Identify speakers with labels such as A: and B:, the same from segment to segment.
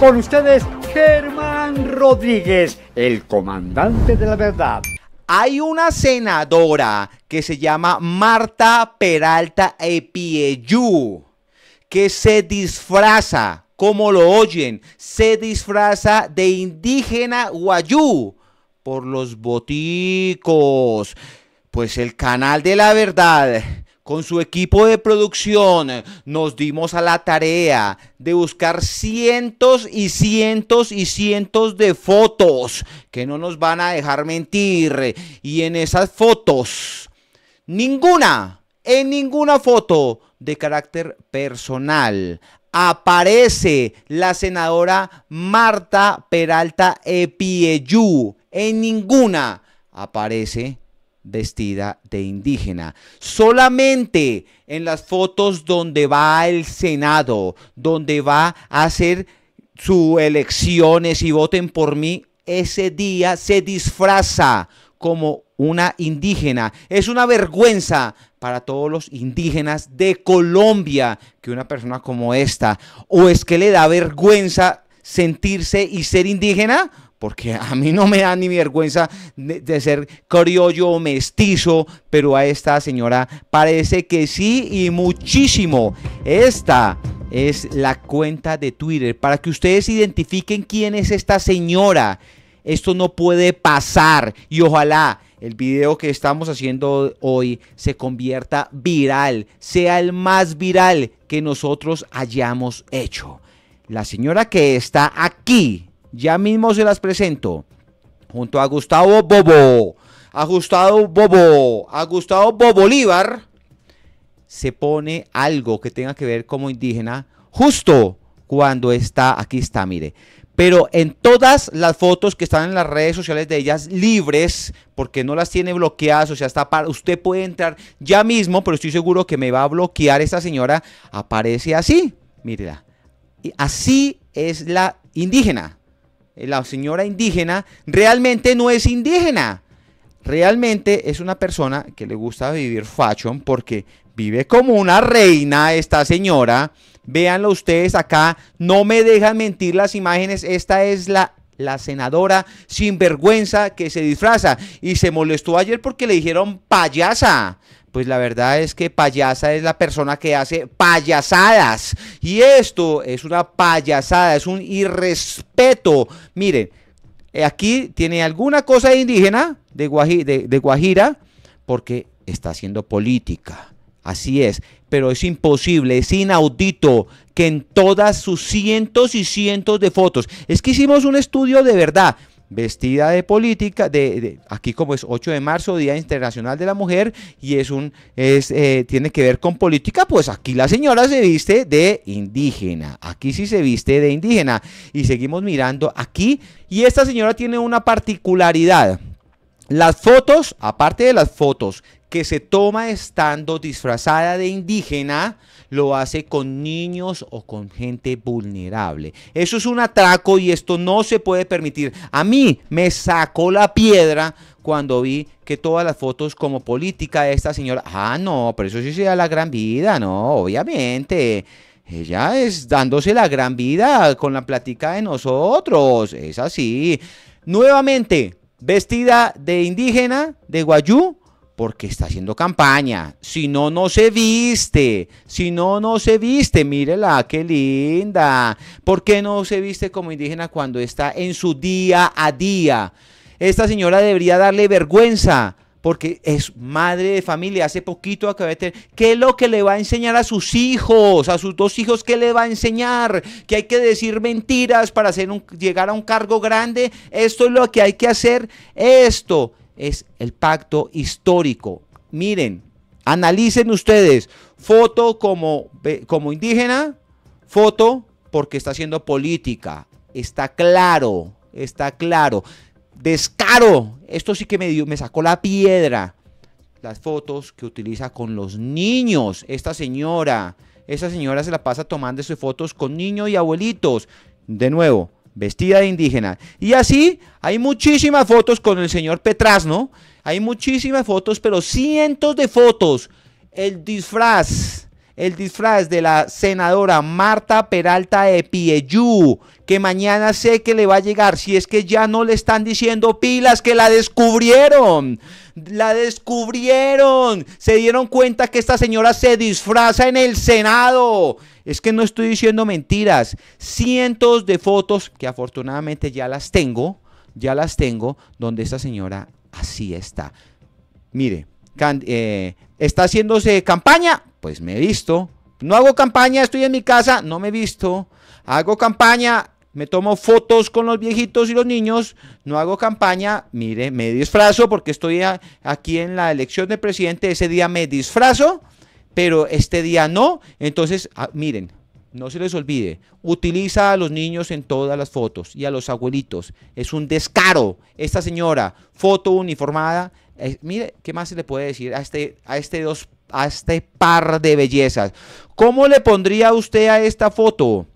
A: Con ustedes, Germán Rodríguez, el comandante de la verdad. Hay una senadora que se llama Marta Peralta Epieyú, que se disfraza, como lo oyen, se disfraza de indígena guayú por los boticos. Pues el canal de la verdad con su equipo de producción nos dimos a la tarea de buscar cientos y cientos y cientos de fotos que no nos van a dejar mentir. Y en esas fotos, ninguna, en ninguna foto de carácter personal aparece la senadora Marta Peralta Epieyú. En ninguna aparece vestida de indígena. Solamente en las fotos donde va el Senado, donde va a hacer sus elecciones y voten por mí, ese día se disfraza como una indígena. Es una vergüenza para todos los indígenas de Colombia que una persona como esta, o es que le da vergüenza sentirse y ser indígena, porque a mí no me da ni vergüenza de, ser criollo o mestizo, pero a esta señora parece que sí y muchísimo. Esta es la cuenta de Twitter para que ustedes identifiquen quién es esta señora. Esto no puede pasar y ojalá el video que estamos haciendo hoy se convierta viral, sea el más viral que nosotros hayamos hecho. La señora que está aquí ya mismo se las presento. Junto a Gustavo Bobo. A Gustavo Bobo. A Gustavo Bolívar. Se pone algo que tenga que ver como indígena. Justo cuando está. Aquí está, mire. Pero en todas las fotos que están en las redes sociales de ellas libres, porque no las tiene bloqueadas, o sea, está para, usted puede entrar ya mismo, pero estoy seguro que me va a bloquear esta señora, aparece así, Y Así es la indígena. Eh, la señora indígena, realmente no es indígena. Realmente es una persona que le gusta vivir fashion porque vive como una reina esta señora. Véanlo ustedes acá, no me dejan mentir las imágenes. Esta es la la senadora sinvergüenza que se disfraza y se molestó ayer porque le dijeron payasa pues la verdad es que payasa es la persona que hace payasadas. Y esto es una payasada, es un irrespeto. Miren, eh, aquí tiene alguna cosa indígena de, Guajira, porque está haciendo política. Así es, pero es imposible, es inaudito que en todas sus cientos y cientos de fotos, es que hicimos un estudio de verdad, vestida de política, de, aquí como es 8 de marzo, Día Internacional de la Mujer, y es un, es, eh, tiene que ver con política, pues aquí la señora se viste de indígena, aquí sí se viste de indígena, y seguimos mirando aquí, y esta señora tiene una particularidad, las fotos, aparte de las fotos que se toma estando disfrazada de indígena, lo hace con niños o con gente vulnerable. Eso es un atraco y esto no se puede permitir. A mí me sacó la piedra cuando vi que todas las fotos como política de esta señora, ah, no, pero eso sí da la gran vida, no, obviamente. Ella es dándose la gran vida con la plática de nosotros, es así. Nuevamente, vestida de indígena, de guayú, porque está haciendo campaña. Si no, no se viste. Si no, no se viste. Mírela, qué linda. ¿Por qué no se viste como indígena cuando está en su día a día? Esta señora debería darle vergüenza porque es madre de familia, hace poquito acabé de tener, ¿qué es lo que le va a enseñar a sus hijos, a sus dos hijos, qué le va a enseñar? Que hay que decir mentiras para hacer un, llegar a un cargo grande, esto es lo que hay que hacer, esto es el pacto histórico. Miren, analicen ustedes, foto como, como indígena, foto porque está haciendo política. Está claro, está claro. Descaro, esto sí que me, dio, me sacó la piedra. Las fotos que utiliza con los niños, esta señora. Esa señora se la pasa tomando sus fotos con niños y abuelitos. De nuevo, vestida de indígena. Y así hay muchísimas fotos con el señor ¿no? hay muchísimas fotos, pero cientos de fotos. El disfraz, el disfraz de la senadora Marta Peralta de Pieyú, que mañana sé que le va a llegar, si es que ya no le están diciendo pilas que la descubrieron. La descubrieron. Se dieron cuenta que esta señora se disfraza en el Senado. Es que no estoy diciendo mentiras. Cientos de fotos que afortunadamente ya las tengo. Ya las tengo donde esta señora así está. Mire, eh, está haciéndose campaña. Pues me he visto. No hago campaña, estoy en mi casa, no me he visto. Hago campaña, me tomo fotos con los viejitos y los niños, no hago campaña, mire, me disfrazo porque estoy aquí en la elección de presidente, ese día me disfrazo, pero este día no. Entonces, ah, miren, no se les olvide, utiliza a los niños en todas las fotos y a los abuelitos. Es un descaro. Esta señora, foto uniformada, eh, mire, ¿qué más se le puede decir a este, a este a este par de bellezas. ¿Cómo le pondría usted a esta foto?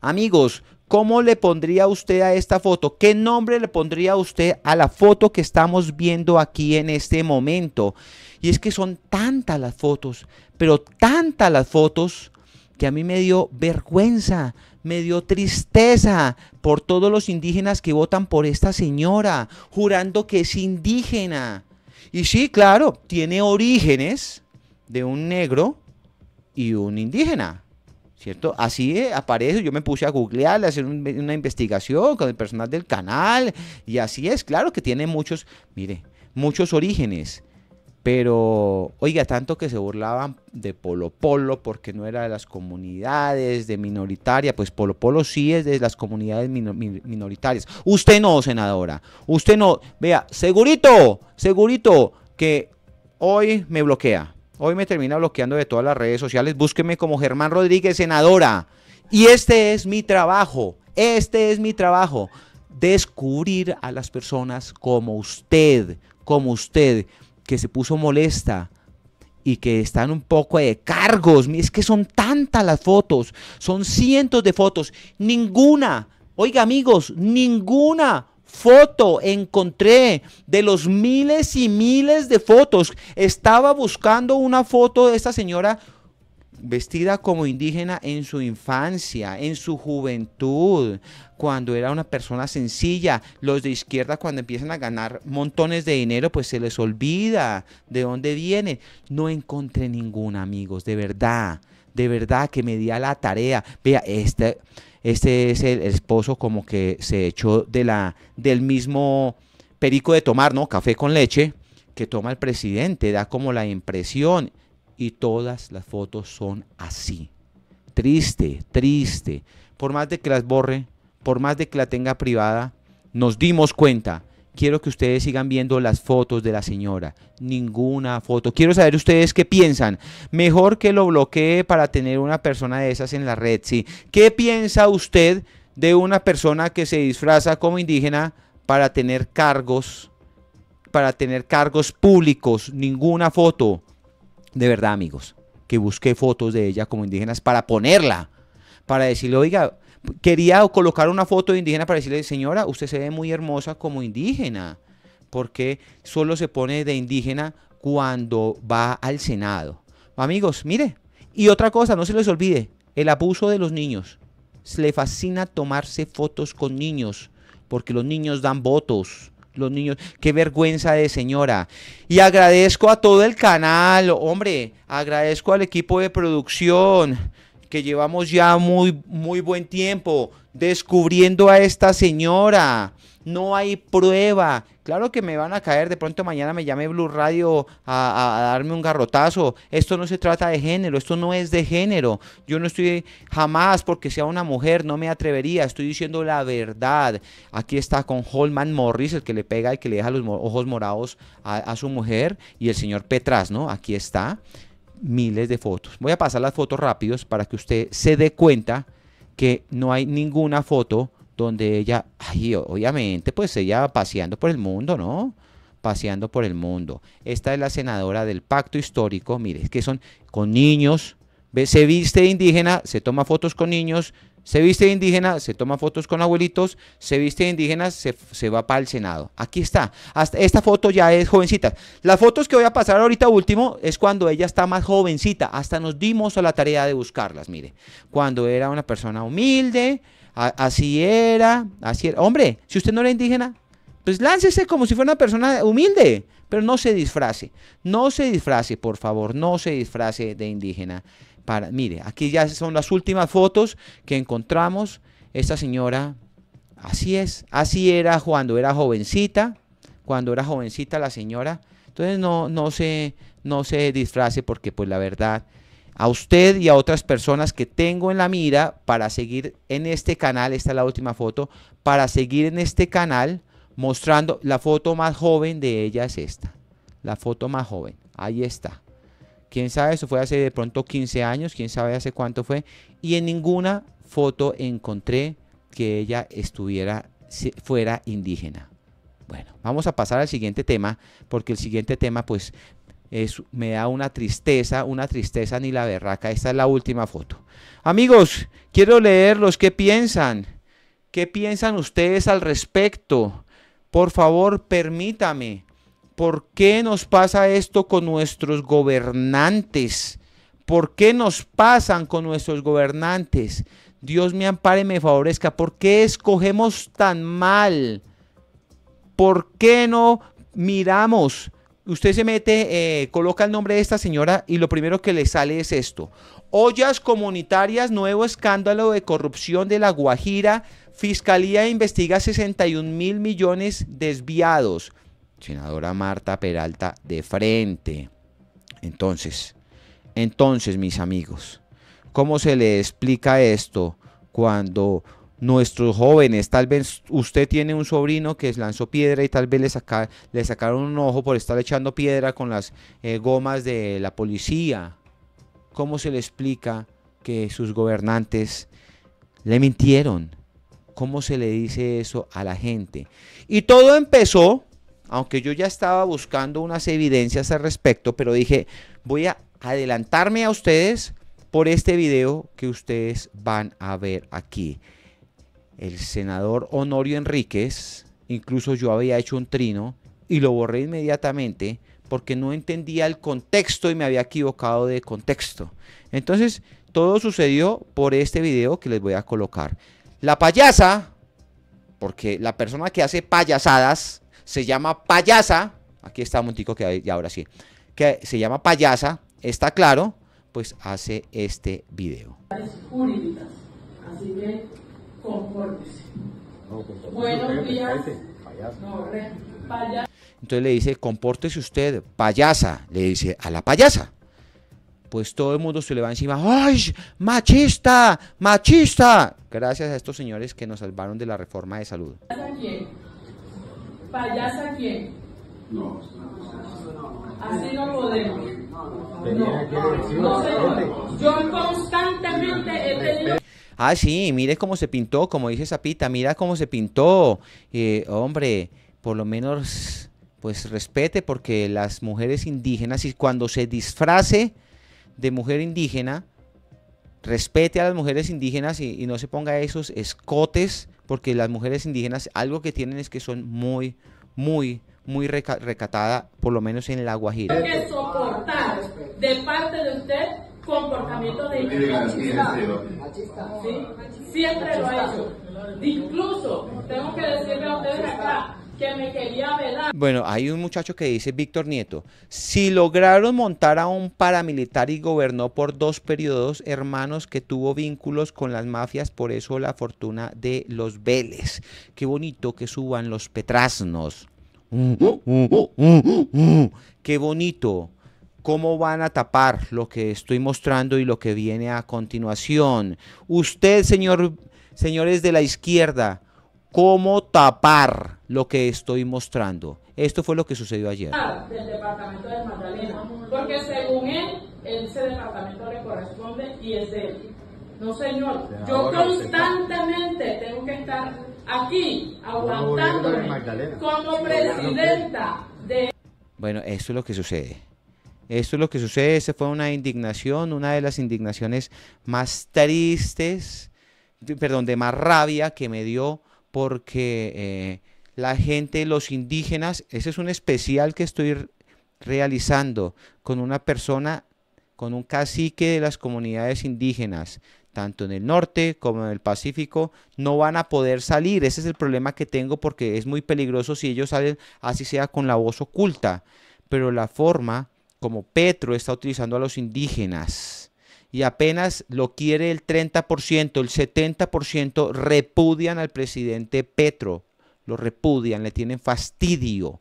A: Amigos, ¿Cómo le pondría usted a esta foto? ¿Qué nombre le pondría usted a la foto que estamos viendo aquí en este momento? Y es que son tantas las fotos, pero tantas las fotos que a mí me dio vergüenza, me dio tristeza por todos los indígenas que votan por esta señora, jurando que es indígena. Y sí, claro, tiene orígenes de un negro y un indígena. ¿cierto? Así eh, aparece, yo me puse a googlear, a hacer una investigación con el personal del canal, y así es, claro que tiene muchos, mire, muchos orígenes, pero, oiga, tanto que se burlaban de Polo Polo porque no era de las comunidades de minoritaria, pues Polo Polo sí es de las comunidades minoritarias. Usted no, senadora, usted no, vea, segurito, segurito que hoy me bloquea Hoy me termina bloqueando de todas las redes sociales. Búsqueme como Germán Rodríguez, senadora. Y este es mi trabajo. Este es mi trabajo. Descubrir a las personas como usted, como usted, que se puso molesta y que están un poco de cargos. Es que son tantas las fotos. Son cientos de fotos. Ninguna. Oiga amigos, ninguna foto encontré de los miles y miles de fotos. Estaba buscando una foto de esta señora vestida como indígena en su infancia, en su juventud, cuando era una persona sencilla. Los de izquierda cuando empiezan a ganar montones de dinero, pues se les olvida de dónde viene. No encontré ninguna, amigos, de verdad. De verdad que me di a la tarea. Vea, este, este es el, esposo como que se echó de la, del mismo perico de tomar, ¿no? Café con leche que toma el presidente, da como la impresión y todas las fotos son así. Triste, triste. Por más de que las borre, por más de que la tenga privada, nos dimos cuenta quiero que ustedes sigan viendo las fotos de la señora. Ninguna foto. Quiero saber ustedes qué piensan. Mejor que lo bloquee para tener una persona de esas en la red, ¿sí? ¿Qué piensa usted de una persona que se disfraza como indígena para tener cargos, para tener cargos públicos? Ninguna foto. De verdad, amigos, que busqué fotos de ella como indígenas para ponerla, para decirle, oiga, quería colocar una foto de indígena para decirle, señora, usted se ve muy hermosa como indígena, porque solo se pone de indígena cuando va al Senado. Amigos, mire, y otra cosa, no se les olvide, el abuso de los niños. Se le fascina tomarse fotos con niños, porque los niños dan votos los niños. Qué vergüenza de señora. Y agradezco a todo el canal, hombre, agradezco al equipo de producción, que llevamos ya muy, muy buen tiempo descubriendo a esta señora. No hay prueba. Claro que me van a caer. De pronto mañana me llame Blue Radio a, darme un garrotazo. Esto no se trata de género. Esto no es de género. Yo no estoy jamás porque sea una mujer. No me atrevería. Estoy diciendo la verdad. Aquí está con Holman Morris, el que le pega y que le deja los ojos morados a, a su mujer. Y el señor Petras, ¿no? Aquí está miles de fotos. Voy a pasar las fotos rápidos para que usted se dé cuenta que no hay ninguna foto donde ella, ay, obviamente, pues ella paseando por el mundo, ¿no? Paseando por el mundo. Esta es la senadora del pacto histórico, mire, es que son con niños, se viste indígena, se toma fotos con niños, se viste indígena, se toma fotos con abuelitos, se viste de indígena, se, va para el Senado. Aquí está. Hasta esta foto ya es jovencita. Las fotos que voy a pasar ahorita último es cuando ella está más jovencita. Hasta nos dimos a la tarea de buscarlas, mire. Cuando era una persona humilde, así era, así era. Hombre, si usted no era indígena, pues láncese como si fuera una persona humilde, pero no se disfrace. No se disfrace, por favor, no se disfrace de indígena mire, aquí ya son las últimas fotos que encontramos. Esta señora, así es, así era cuando era jovencita, cuando era jovencita la señora. Entonces no, no, se, no se disfrace porque pues la verdad, a usted y a otras personas que tengo en la mira para seguir en este canal, esta es la última foto, para seguir en este canal mostrando la foto más joven de ella es esta, la foto más joven, ahí está. Quién sabe, eso fue hace de pronto 15 años, quién sabe hace cuánto fue. Y en ninguna foto encontré que ella estuviera, fuera indígena. Bueno, vamos a pasar al siguiente tema, porque el siguiente tema pues es, me da una tristeza, una tristeza ni la berraca. Esta es la última foto. Amigos, quiero leerlos. ¿Qué piensan? ¿Qué piensan ustedes al respecto? Por favor, permítame ¿por qué nos pasa esto con nuestros gobernantes? ¿Por qué nos pasan con nuestros gobernantes? Dios me ampare y me favorezca. ¿Por qué escogemos tan mal? ¿Por qué no miramos? Usted se mete, eh, coloca el nombre de esta señora y lo primero que le sale es esto. Ollas comunitarias, nuevo escándalo de corrupción de La Guajira. Fiscalía investiga 61 mil millones desviados senadora Marta Peralta de frente. Entonces, entonces mis amigos, ¿cómo se le explica esto cuando nuestros jóvenes, tal vez usted tiene un sobrino que lanzó piedra y tal vez le, sacaron un ojo por estar echando piedra con las eh, gomas de la policía? ¿Cómo se le explica que sus gobernantes le mintieron? ¿Cómo se le dice eso a la gente? Y todo empezó aunque yo ya estaba buscando unas evidencias al respecto, pero dije, voy a adelantarme a ustedes por este video que ustedes van a ver aquí. El senador Honorio Enríquez, incluso yo había hecho un trino y lo borré inmediatamente porque no entendía el contexto y me había equivocado de contexto. Entonces, todo sucedió por este video que les voy a colocar. La payasa, porque la persona que hace payasadas, se llama payasa, aquí está un tico que ahora sí, que se llama payasa, está claro, pues hace este video. Entonces le dice, compórtese usted, payasa, le dice a la payasa pues todo el mundo se le va encima, ¡ay! ¡Machista! ¡Machista! Gracias a estos señores que nos salvaron de la reforma de salud.
B: ¿Payasa quién? No. Así no podemos.
A: No,
B: Yo constantemente he tenido...
A: Ah, sí, mire cómo se pintó, como dice Zapita, mira cómo se pintó. Eh, hombre, por lo menos, pues respete, porque las mujeres indígenas, y cuando se disfrace de mujer indígena, respete a las mujeres indígenas y no se ponga esos escotes porque las mujeres indígenas algo que tienen es que son muy, muy, muy recatadas, por lo menos en el aguajira. Hay que
C: soportar de parte de usted
B: comportamientos de ¿Sí? Siempre lo ha hecho. Incluso, tengo que decirle a ustedes acá,
A: bueno, hay un muchacho que dice, Víctor Nieto, si lograron montar a un paramilitar y gobernó por dos periodos, hermanos, que tuvo vínculos con las mafias, por eso la fortuna de los Vélez. Qué bonito que suban los petrasnos. Qué bonito cómo van a tapar lo que estoy mostrando y lo que viene a continuación. Usted, señor, señores de la izquierda, cómo tapar lo que estoy mostrando. Esto fue lo que sucedió ayer.
B: Ah, del departamento de Magdalena, porque según él, ese departamento le corresponde y es de él. No, señor, yo constantemente tengo que estar aquí aguantándome como presidenta de...
A: Bueno, esto es lo que sucede. Esto es lo que sucede, se fue una indignación, una de las indignaciones más tristes, perdón, de más rabia que me dio porque eh, la gente, los indígenas, ese es un especial que estoy realizando con una persona, con un cacique de las comunidades indígenas, tanto en el norte como en el Pacífico, no van a poder salir. Ese es el problema que tengo porque es muy peligroso si ellos salen así sea con la voz oculta. Pero la forma como Petro está utilizando a los indígenas y apenas lo quiere el 30%, el 70% repudian al presidente Petro, lo repudian, le tienen fastidio.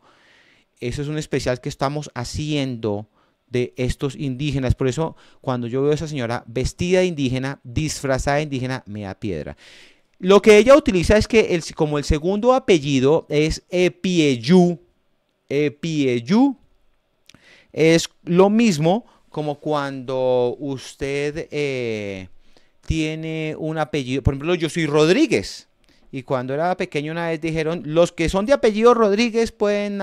A: Eso es un especial que estamos haciendo de estos indígenas. Por eso cuando yo veo a esa señora vestida de indígena, disfrazada de indígena, me da piedra. Lo que ella utiliza es que el, como el segundo apellido es Epieyu, Epieyu es lo mismo como cuando usted eh, tiene un apellido, por ejemplo, yo soy Rodríguez. Y cuando era pequeño una vez dijeron, los que son de apellido Rodríguez pueden,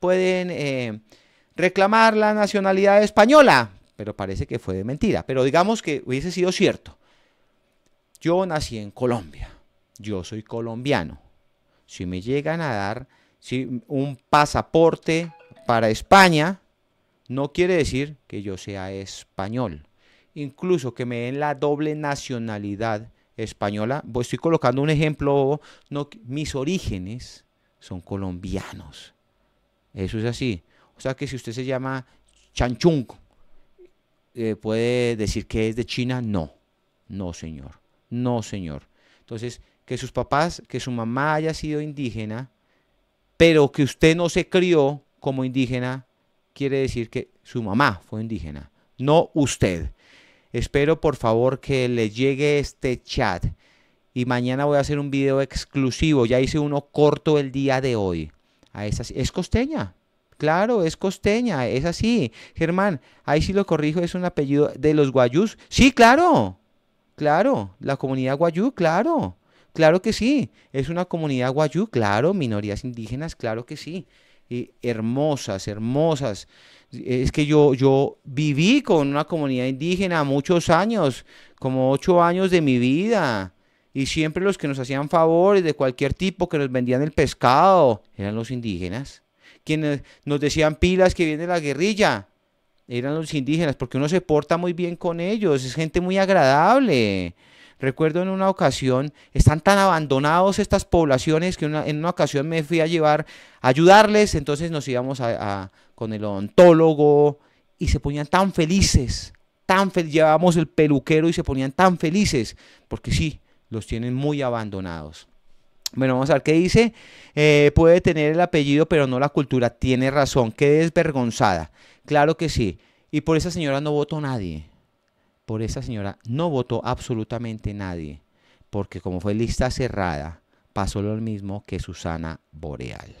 A: pueden eh, reclamar la nacionalidad española. Pero parece que fue de mentira. Pero digamos que hubiese sido cierto. Yo nací en Colombia. Yo soy colombiano. Si me llegan a dar si un pasaporte para España, no quiere decir que yo sea español. Incluso que me den la doble nacionalidad española. estoy colocando un ejemplo. No, mis orígenes son colombianos. Eso es así. O sea que si usted se llama Chanchung, eh, ¿puede decir que es de China? No. No, señor. No, señor. Entonces, que sus papás, que su mamá haya sido indígena, pero que usted no se crió como indígena, quiere decir que su mamá fue indígena, no usted. Espero por favor que le llegue este chat y mañana voy a hacer un video exclusivo. Ya hice uno corto el día de hoy. A ah, es costeña. Claro, es costeña, es así. Germán, ahí sí lo corrijo, es un apellido de los guayús. Sí, claro. Claro, la comunidad guayú, claro. Claro que sí, es una comunidad guayú, claro, minorías indígenas, claro que sí hermosas, hermosas. Es que yo, yo viví con una comunidad indígena muchos años, como ocho años de mi vida. Y siempre los que nos hacían favores de cualquier tipo, que nos vendían el pescado, eran los indígenas. Quienes nos decían pilas que viene la guerrilla, eran los indígenas, porque uno se porta muy bien con ellos, es gente muy agradable. Recuerdo en una ocasión, están tan abandonados estas poblaciones que en una ocasión me fui a llevar a ayudarles, entonces nos íbamos a, con el odontólogo y se ponían tan felices, tan llevábamos el peluquero y se ponían tan felices, porque sí, los tienen muy abandonados. Bueno, vamos a ver qué dice. Eh, puede tener el apellido, pero no la cultura. Tiene razón. Qué desvergonzada. Claro que sí. Y por esa señora no voto nadie por esa señora no votó absolutamente nadie, porque como fue lista cerrada, pasó lo mismo que Susana Boreal.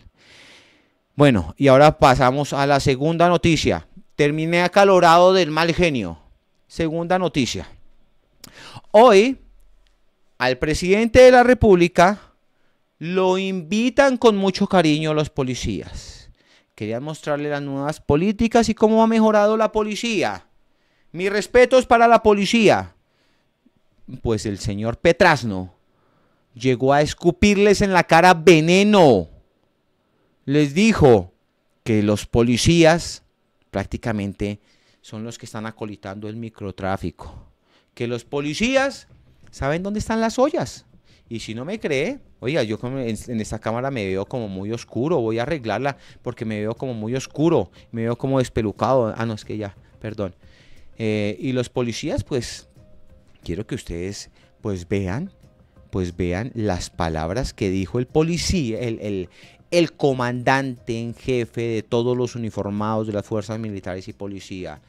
A: Bueno, y ahora pasamos a la segunda noticia. Terminé acalorado del mal genio. Segunda noticia. Hoy al presidente de la República lo invitan con mucho cariño los policías. Querían mostrarle las nuevas políticas y cómo ha mejorado la policía. Mis respetos para la policía. Pues el señor Petrasno llegó a escupirles en la cara veneno. Les dijo que los policías prácticamente son los que están acolitando el microtráfico. Que los policías saben dónde están las ollas. Y si no me cree, oiga, yo en esta cámara me veo como muy oscuro, voy a arreglarla porque me veo como muy oscuro, me veo como despelucado. Ah, no, es que ya, perdón. Eh, y los policías, pues, quiero que ustedes, pues, vean, pues, vean las palabras que dijo el policía, el, el, comandante en jefe de todos los uniformados de las fuerzas militares y policía.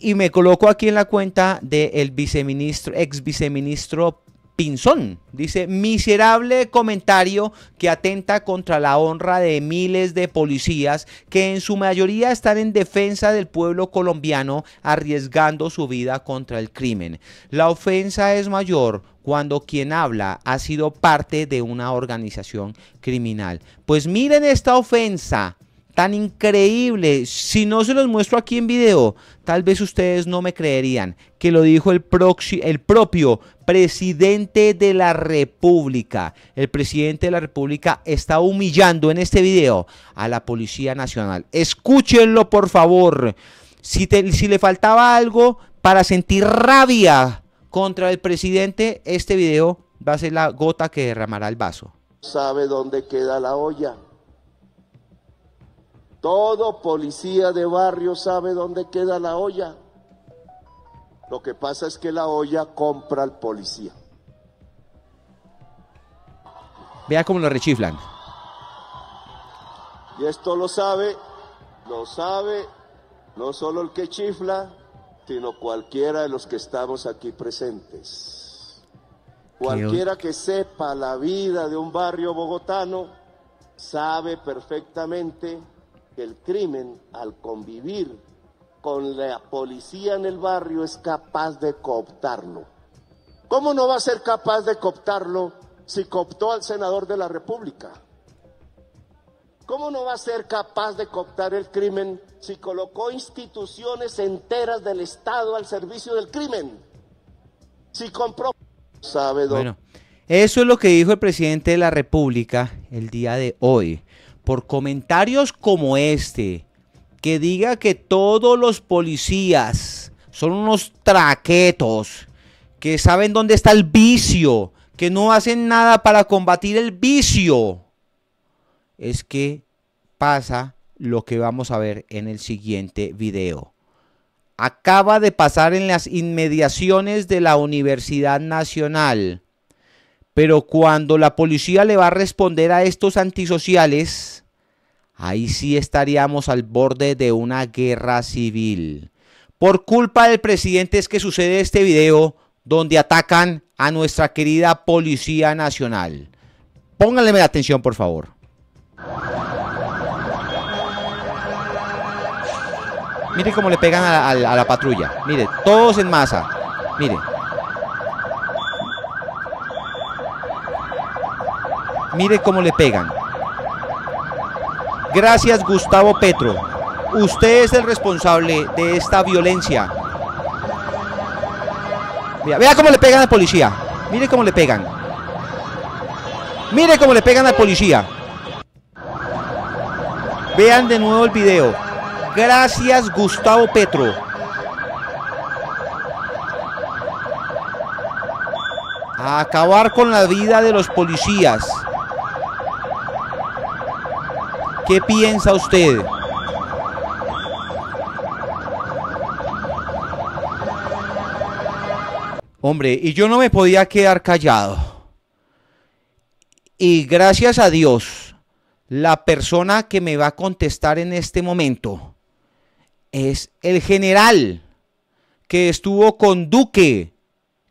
A: Y me coloco aquí en la cuenta del viceministro, ex viceministro Pinzón. Dice, miserable comentario que atenta contra la honra de miles de policías que en su mayoría están en defensa del pueblo colombiano arriesgando su vida contra el crimen. La ofensa es mayor cuando quien habla ha sido parte de una organización criminal. Pues miren esta ofensa tan increíble. Si no se los muestro aquí en video, tal vez ustedes no me creerían que lo dijo el, el propio presidente de la República. El presidente de la República está humillando en este video a la Policía Nacional. Escúchenlo, por favor. Si, si le faltaba algo para sentir rabia contra el presidente, este video va a ser la gota que derramará el vaso.
D: ¿Sabe dónde queda la olla? Todo policía de barrio sabe dónde queda la olla. Lo que pasa es que la olla compra al policía.
A: Vea cómo lo rechiflan.
D: Y esto lo sabe, lo sabe no solo el que chifla, sino cualquiera de los que estamos aquí presentes. Cualquiera que sepa la vida de un barrio bogotano sabe perfectamente el crimen, al convivir con la policía en el barrio, es capaz de cooptarlo. ¿Cómo no va a ser capaz de cooptarlo si cooptó al senador de la República? ¿Cómo no va a ser capaz de cooptar el crimen si colocó instituciones enteras del Estado al servicio del crimen? Si compró... Sabe
A: Bueno, eso es lo que dijo el presidente de la República el día de hoy por comentarios como este, que diga que todos los policías son unos traquetos, que saben dónde está el vicio, que no hacen nada para combatir el vicio, es que pasa lo que vamos a ver en el siguiente video. Acaba de pasar en las inmediaciones de la Universidad Nacional pero cuando la policía le va a responder a estos antisociales, ahí sí estaríamos al borde de una guerra civil. Por culpa del presidente es que sucede este video donde atacan a nuestra querida Policía Nacional. Pónganle la atención, por favor. Mire cómo le pegan a a la patrulla. Mire, todos en masa. Mire. Mire cómo le pegan. Gracias Gustavo Petro. Usted es el responsable de esta violencia. Vea, cómo le pegan al policía. Mire cómo le pegan. Mire cómo le pegan al policía. Vean de nuevo el video. Gracias Gustavo Petro. A acabar con la vida de los policías. ¿Qué piensa usted? Hombre, y yo no me podía quedar callado. Y gracias a Dios, la persona que me va a contestar en este momento es el general que estuvo con Duque,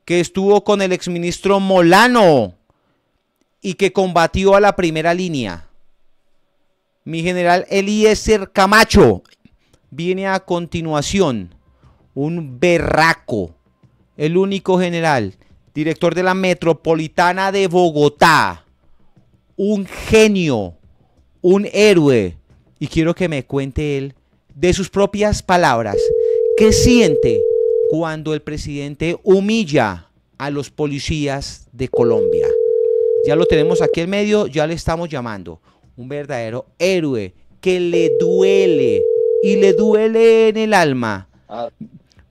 A: que estuvo con el exministro Molano y que combatió a la primera línea. Mi general Eliezer Camacho viene a continuación. Un berraco. El único general. Director de la Metropolitana de Bogotá. Un genio. Un héroe. Y quiero que me cuente él de sus propias palabras. ¿Qué siente cuando el presidente humilla a los policías de Colombia? Ya lo tenemos aquí en medio, ya le estamos llamando un verdadero héroe que le duele y le duele en el alma. Ah.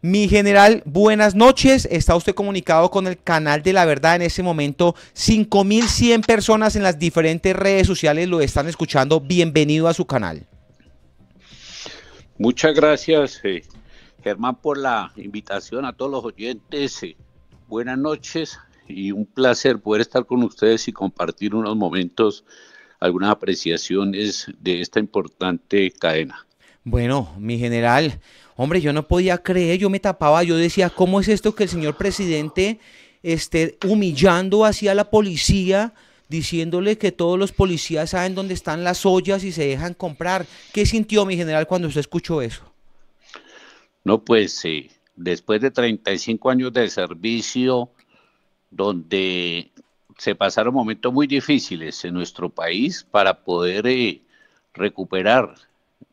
A: Mi general, buenas noches. Está usted comunicado con el canal de la verdad en ese momento. 5.100 personas en las diferentes redes sociales lo están escuchando. Bienvenido a su canal.
E: Muchas gracias, eh, Germán, por la invitación a todos los oyentes. Eh, buenas noches y un placer poder estar con ustedes y compartir unos momentos algunas apreciaciones de esta importante cadena.
A: Bueno, mi general, hombre, yo no podía creer, yo me tapaba, yo decía, ¿cómo es esto que el señor presidente esté humillando así a la policía? diciéndole que todos los policías saben dónde están las ollas y se dejan comprar. ¿Qué sintió mi general cuando usted escuchó eso?
E: No, pues eh, después de 35 años de servicio, donde se pasaron momentos muy difíciles en nuestro país para poder eh, recuperar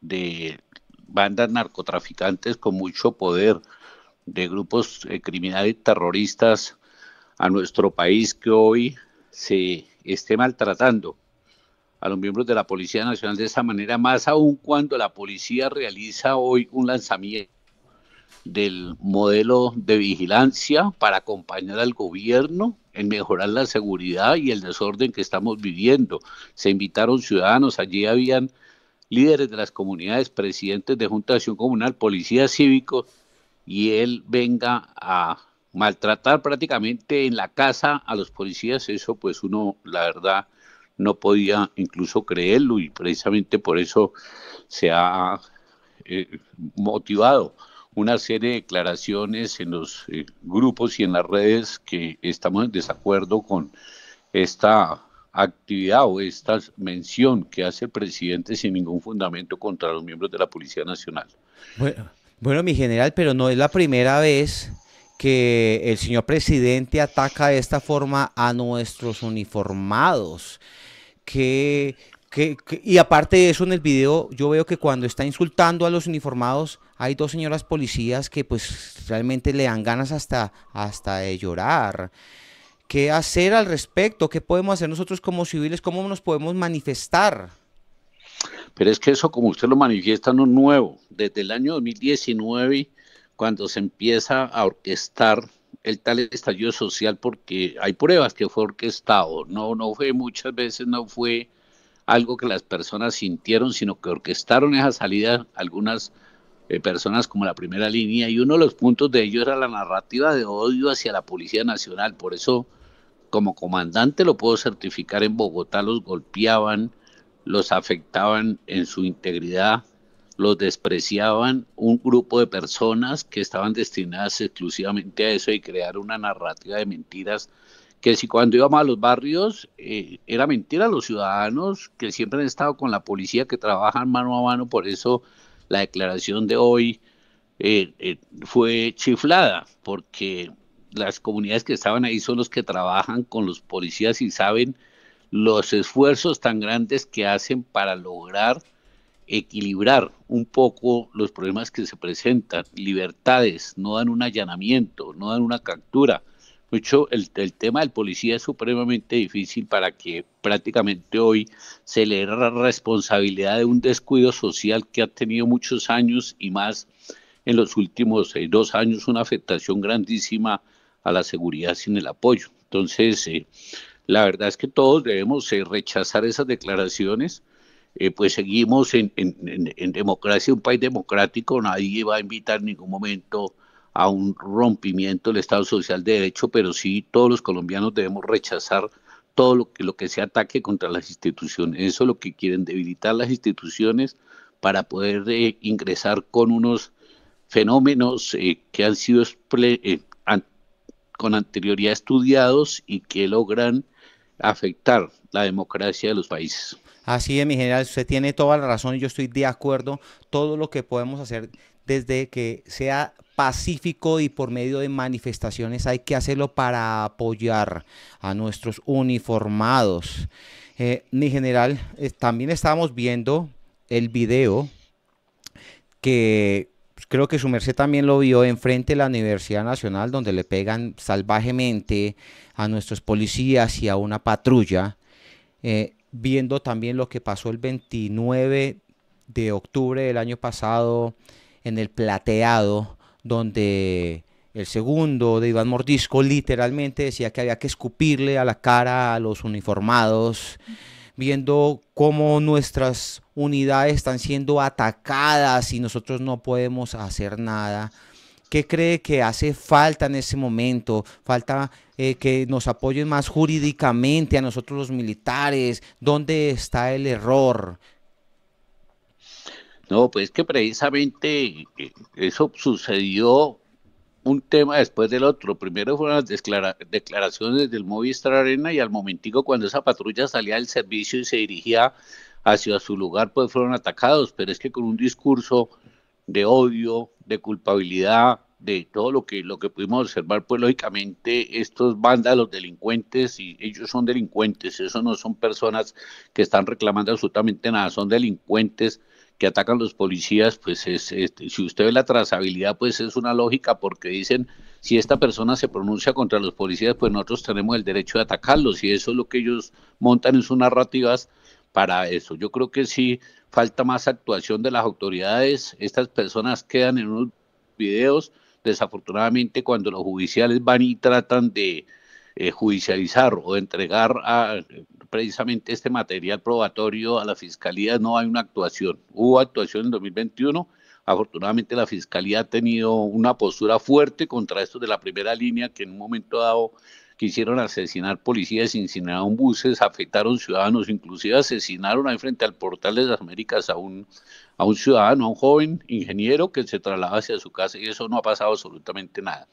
E: de bandas narcotraficantes con mucho poder, de grupos eh, criminales terroristas a nuestro país que hoy se esté maltratando a los miembros de la Policía Nacional de esa manera, más aún cuando la policía realiza hoy un lanzamiento del modelo de vigilancia para acompañar al gobierno en mejorar la seguridad y el desorden que estamos viviendo. Se invitaron ciudadanos, allí habían líderes de las comunidades, presidentes de Junta de Acción Comunal, policías cívicos, y él venga a maltratar prácticamente en la casa a los policías, eso pues uno, la verdad, no podía incluso creerlo y precisamente por eso se ha eh, motivado una serie de declaraciones en los eh, grupos y en las redes que estamos en desacuerdo con esta actividad o esta mención que hace el presidente sin ningún fundamento contra los miembros de la Policía Nacional.
A: Bueno, bueno mi general, pero no es la primera vez que el señor presidente ataca de esta forma a nuestros uniformados. ¿Qué y aparte de eso, en el video yo veo que cuando está insultando a los uniformados, hay dos señoras policías que pues realmente le dan ganas hasta, hasta de llorar. ¿Qué hacer al respecto? ¿Qué podemos hacer nosotros como civiles? ¿Cómo nos podemos manifestar?
E: Pero es que eso, como usted lo manifiesta, no es nuevo. Desde el año 2019, cuando se empieza a orquestar el tal estallido social, porque hay pruebas que fue orquestado, no, no fue muchas veces, no fue algo que las personas sintieron, sino que orquestaron esa salida algunas eh, personas como la primera línea, y uno de los puntos de ello era la narrativa de odio hacia la Policía Nacional. Por eso, como comandante, lo puedo certificar, en Bogotá los golpeaban, los afectaban en su integridad, los despreciaban un grupo de personas que estaban destinadas exclusivamente a eso y crear una narrativa de mentiras que si cuando íbamos a los barrios eh, era mentira los ciudadanos que siempre han estado con la policía, que trabajan mano a mano, por eso la declaración de hoy eh, eh, fue chiflada, porque las comunidades que estaban ahí son los que trabajan con los policías y saben los esfuerzos tan grandes que hacen para lograr equilibrar un poco los problemas que se presentan, libertades, no dan un allanamiento, no dan una captura, mucho, el, el, tema del policía es supremamente difícil para que prácticamente hoy se le dé la responsabilidad de un descuido social que ha tenido muchos años y más en los últimos eh, dos años una afectación grandísima a la seguridad sin el apoyo. Entonces, eh, la verdad es que todos debemos eh, rechazar esas declaraciones. pues seguimos en, en, democracia, un país democrático, nadie va a invitar en ningún momento a un rompimiento del Estado Social de Derecho, pero sí todos los colombianos debemos rechazar todo lo que, lo que se ataque contra las instituciones. Eso es lo que quieren, debilitar las instituciones para poder eh, ingresar con unos fenómenos eh, que han sido eh, con anterioridad estudiados y que logran afectar la democracia de los países.
A: Así es, mi general, usted tiene toda la razón y yo estoy de acuerdo. Todo lo que podemos hacer desde que sea pacífico y por medio de manifestaciones hay que hacerlo para apoyar a nuestros uniformados. Eh, mi general, eh, también estábamos viendo el video que pues, creo que su merced también lo vio enfrente de la Universidad Nacional donde le pegan salvajemente a nuestros policías y a una patrulla. Eh, viendo también lo que pasó el 29 de octubre del año pasado en el plateado donde el segundo de Iván Mordisco literalmente decía que había que escupirle a la cara a los uniformados, viendo cómo nuestras unidades están siendo atacadas y nosotros no podemos hacer nada. ¿Qué cree que hace falta en ese momento? Falta eh, que nos apoyen más jurídicamente a nosotros los militares. ¿Dónde está el error?
B: No, pues
E: que precisamente eh, eso sucedió un tema después del otro. Primero fueron las declaraciones del Movistar Arena y al momentico cuando esa patrulla salía del servicio y se dirigía hacia su lugar, pues fueron atacados, pero es que con un discurso de odio, de culpabilidad, de todo lo que, lo que pudimos observar, pues lógicamente estos bandas los delincuentes, y ellos son delincuentes, eso no son personas que están reclamando absolutamente nada, son delincuentes que atacan los policías, pues es, si usted ve la trazabilidad, pues es una lógica porque dicen, si esta persona se pronuncia contra los policías, pues nosotros tenemos el derecho de atacarlos y eso es lo que ellos montan en sus narrativas para eso. Yo creo que sí falta más actuación de las autoridades, estas personas quedan en unos videos, desafortunadamente cuando los judiciales van y tratan de eh, judicializar o entregar a, precisamente este material probatorio a la Fiscalía no hay una actuación. Hubo actuación en 2021. Afortunadamente la Fiscalía ha tenido una postura fuerte contra esto de la primera línea que en un momento dado quisieron asesinar policías, incineraron buses, afectaron ciudadanos, inclusive asesinaron ahí frente al portal de las Américas a un, a un ciudadano, a un joven ingeniero que se trasladaba hacia su casa y eso no ha pasado absolutamente nada.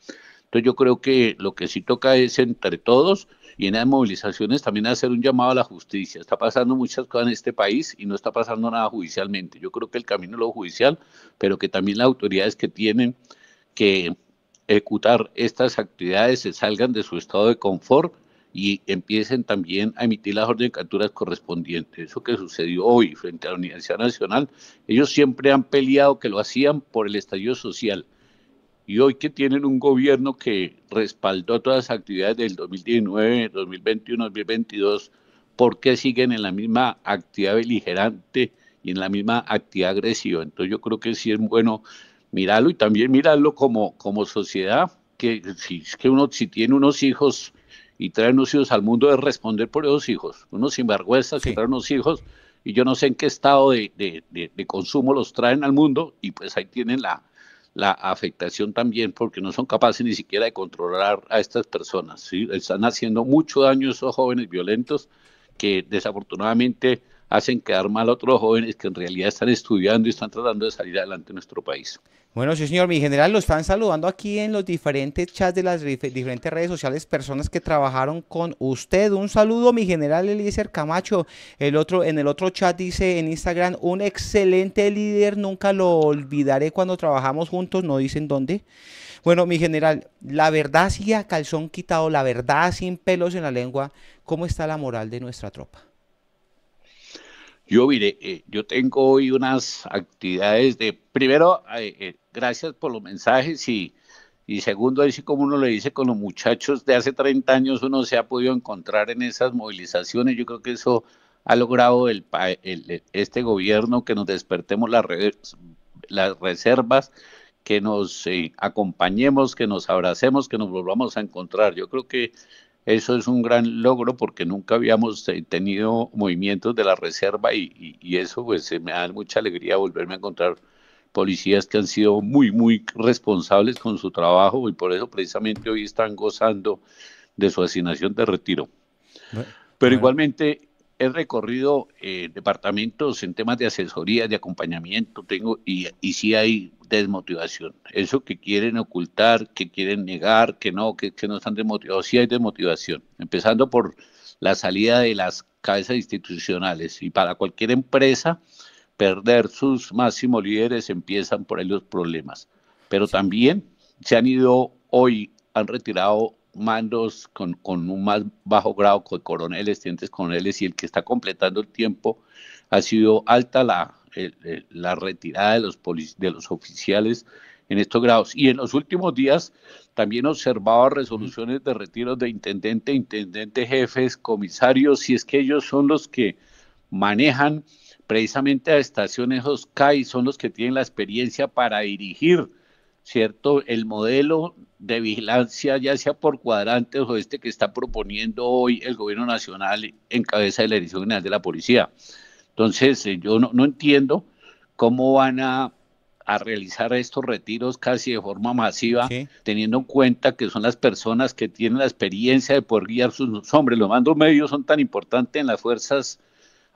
E: Entonces yo creo que lo que sí toca es entre todos y en las movilizaciones también hacer un llamado a la justicia. Está pasando muchas cosas en este país y no está pasando nada judicialmente. Yo creo que el camino es lo judicial, pero que también las autoridades que tienen que ejecutar estas actividades se salgan de su estado de confort y empiecen también a emitir las órdenes de correspondientes. Eso que sucedió hoy frente a la Universidad Nacional, ellos siempre han peleado que lo hacían por el estallido social y hoy que tienen un gobierno que respaldó todas las actividades del 2019, 2021, 2022, ¿por qué siguen en la misma actividad beligerante y en la misma actividad agresiva? Entonces yo creo que sí es bueno mirarlo y también mirarlo como, como sociedad, que si, que uno, si tiene unos hijos y trae unos hijos al mundo es responder por esos hijos, unos sin vergüenza que unos hijos y yo no sé en qué estado de consumo los traen al mundo y pues ahí tienen la, la afectación también, porque no son capaces ni siquiera de controlar a estas personas. ¿sí? Están haciendo mucho daño a esos jóvenes violentos que desafortunadamente hacen quedar mal a otros jóvenes que en realidad están estudiando y están tratando de salir adelante en nuestro país.
A: Bueno, sí, señor, mi general, lo están saludando aquí en los diferentes chats de las diferentes redes sociales, personas que trabajaron con usted. Un saludo, mi general Eliezer Camacho. El otro, en el otro chat dice en Instagram, un excelente líder, nunca lo olvidaré cuando trabajamos juntos, no dicen dónde. Bueno, mi general, la verdad sí a calzón quitado, la verdad sin pelos en la lengua, ¿cómo está la moral de nuestra tropa?
E: Yo, mire, eh, yo tengo hoy unas actividades de, primero, eh, eh, gracias por los mensajes y, y segundo, así como uno le dice con los muchachos de hace 30 años, uno se ha podido encontrar en esas movilizaciones. Yo creo que eso ha logrado el, el este gobierno que nos despertemos las, las reservas, que nos acompañemos, que nos abracemos, que nos volvamos a encontrar. Yo creo que eso es un gran logro porque nunca habíamos eh, tenido movimientos de la reserva y, eso pues me da mucha alegría volverme a encontrar policías que han sido muy, muy responsables con su trabajo y por eso precisamente hoy están gozando de su asignación de retiro. Pero igualmente he recorrido eh, departamentos en temas de asesoría, de acompañamiento, tengo y, y sí hay desmotivación. Eso que quieren ocultar, que quieren negar, que no, que, que no están desmotivados, sí hay desmotivación. Empezando por la salida de las cabezas institucionales y para cualquier empresa perder sus máximos líderes empiezan por ahí los problemas. Pero también se han ido hoy, han retirado mandos con, con, un más bajo grado, con coroneles, tenientes coroneles, y el que está completando el tiempo ha sido alta la, la retirada de los, de los oficiales en estos grados. Y en los últimos días también observaba resoluciones de retiros de intendente, intendente jefes, comisarios, si es que ellos son los que manejan precisamente a estaciones OSCAI y son los que tienen la experiencia para dirigir ¿cierto? El modelo de vigilancia, ya sea por cuadrantes o este que está proponiendo hoy el gobierno nacional en cabeza de la Dirección General de la Policía. Entonces, eh, yo no, no entiendo cómo van a, realizar estos retiros casi de forma masiva, teniendo en cuenta que son las personas que tienen la experiencia de poder guiar sus hombres. Los mandos medios son tan importantes en las fuerzas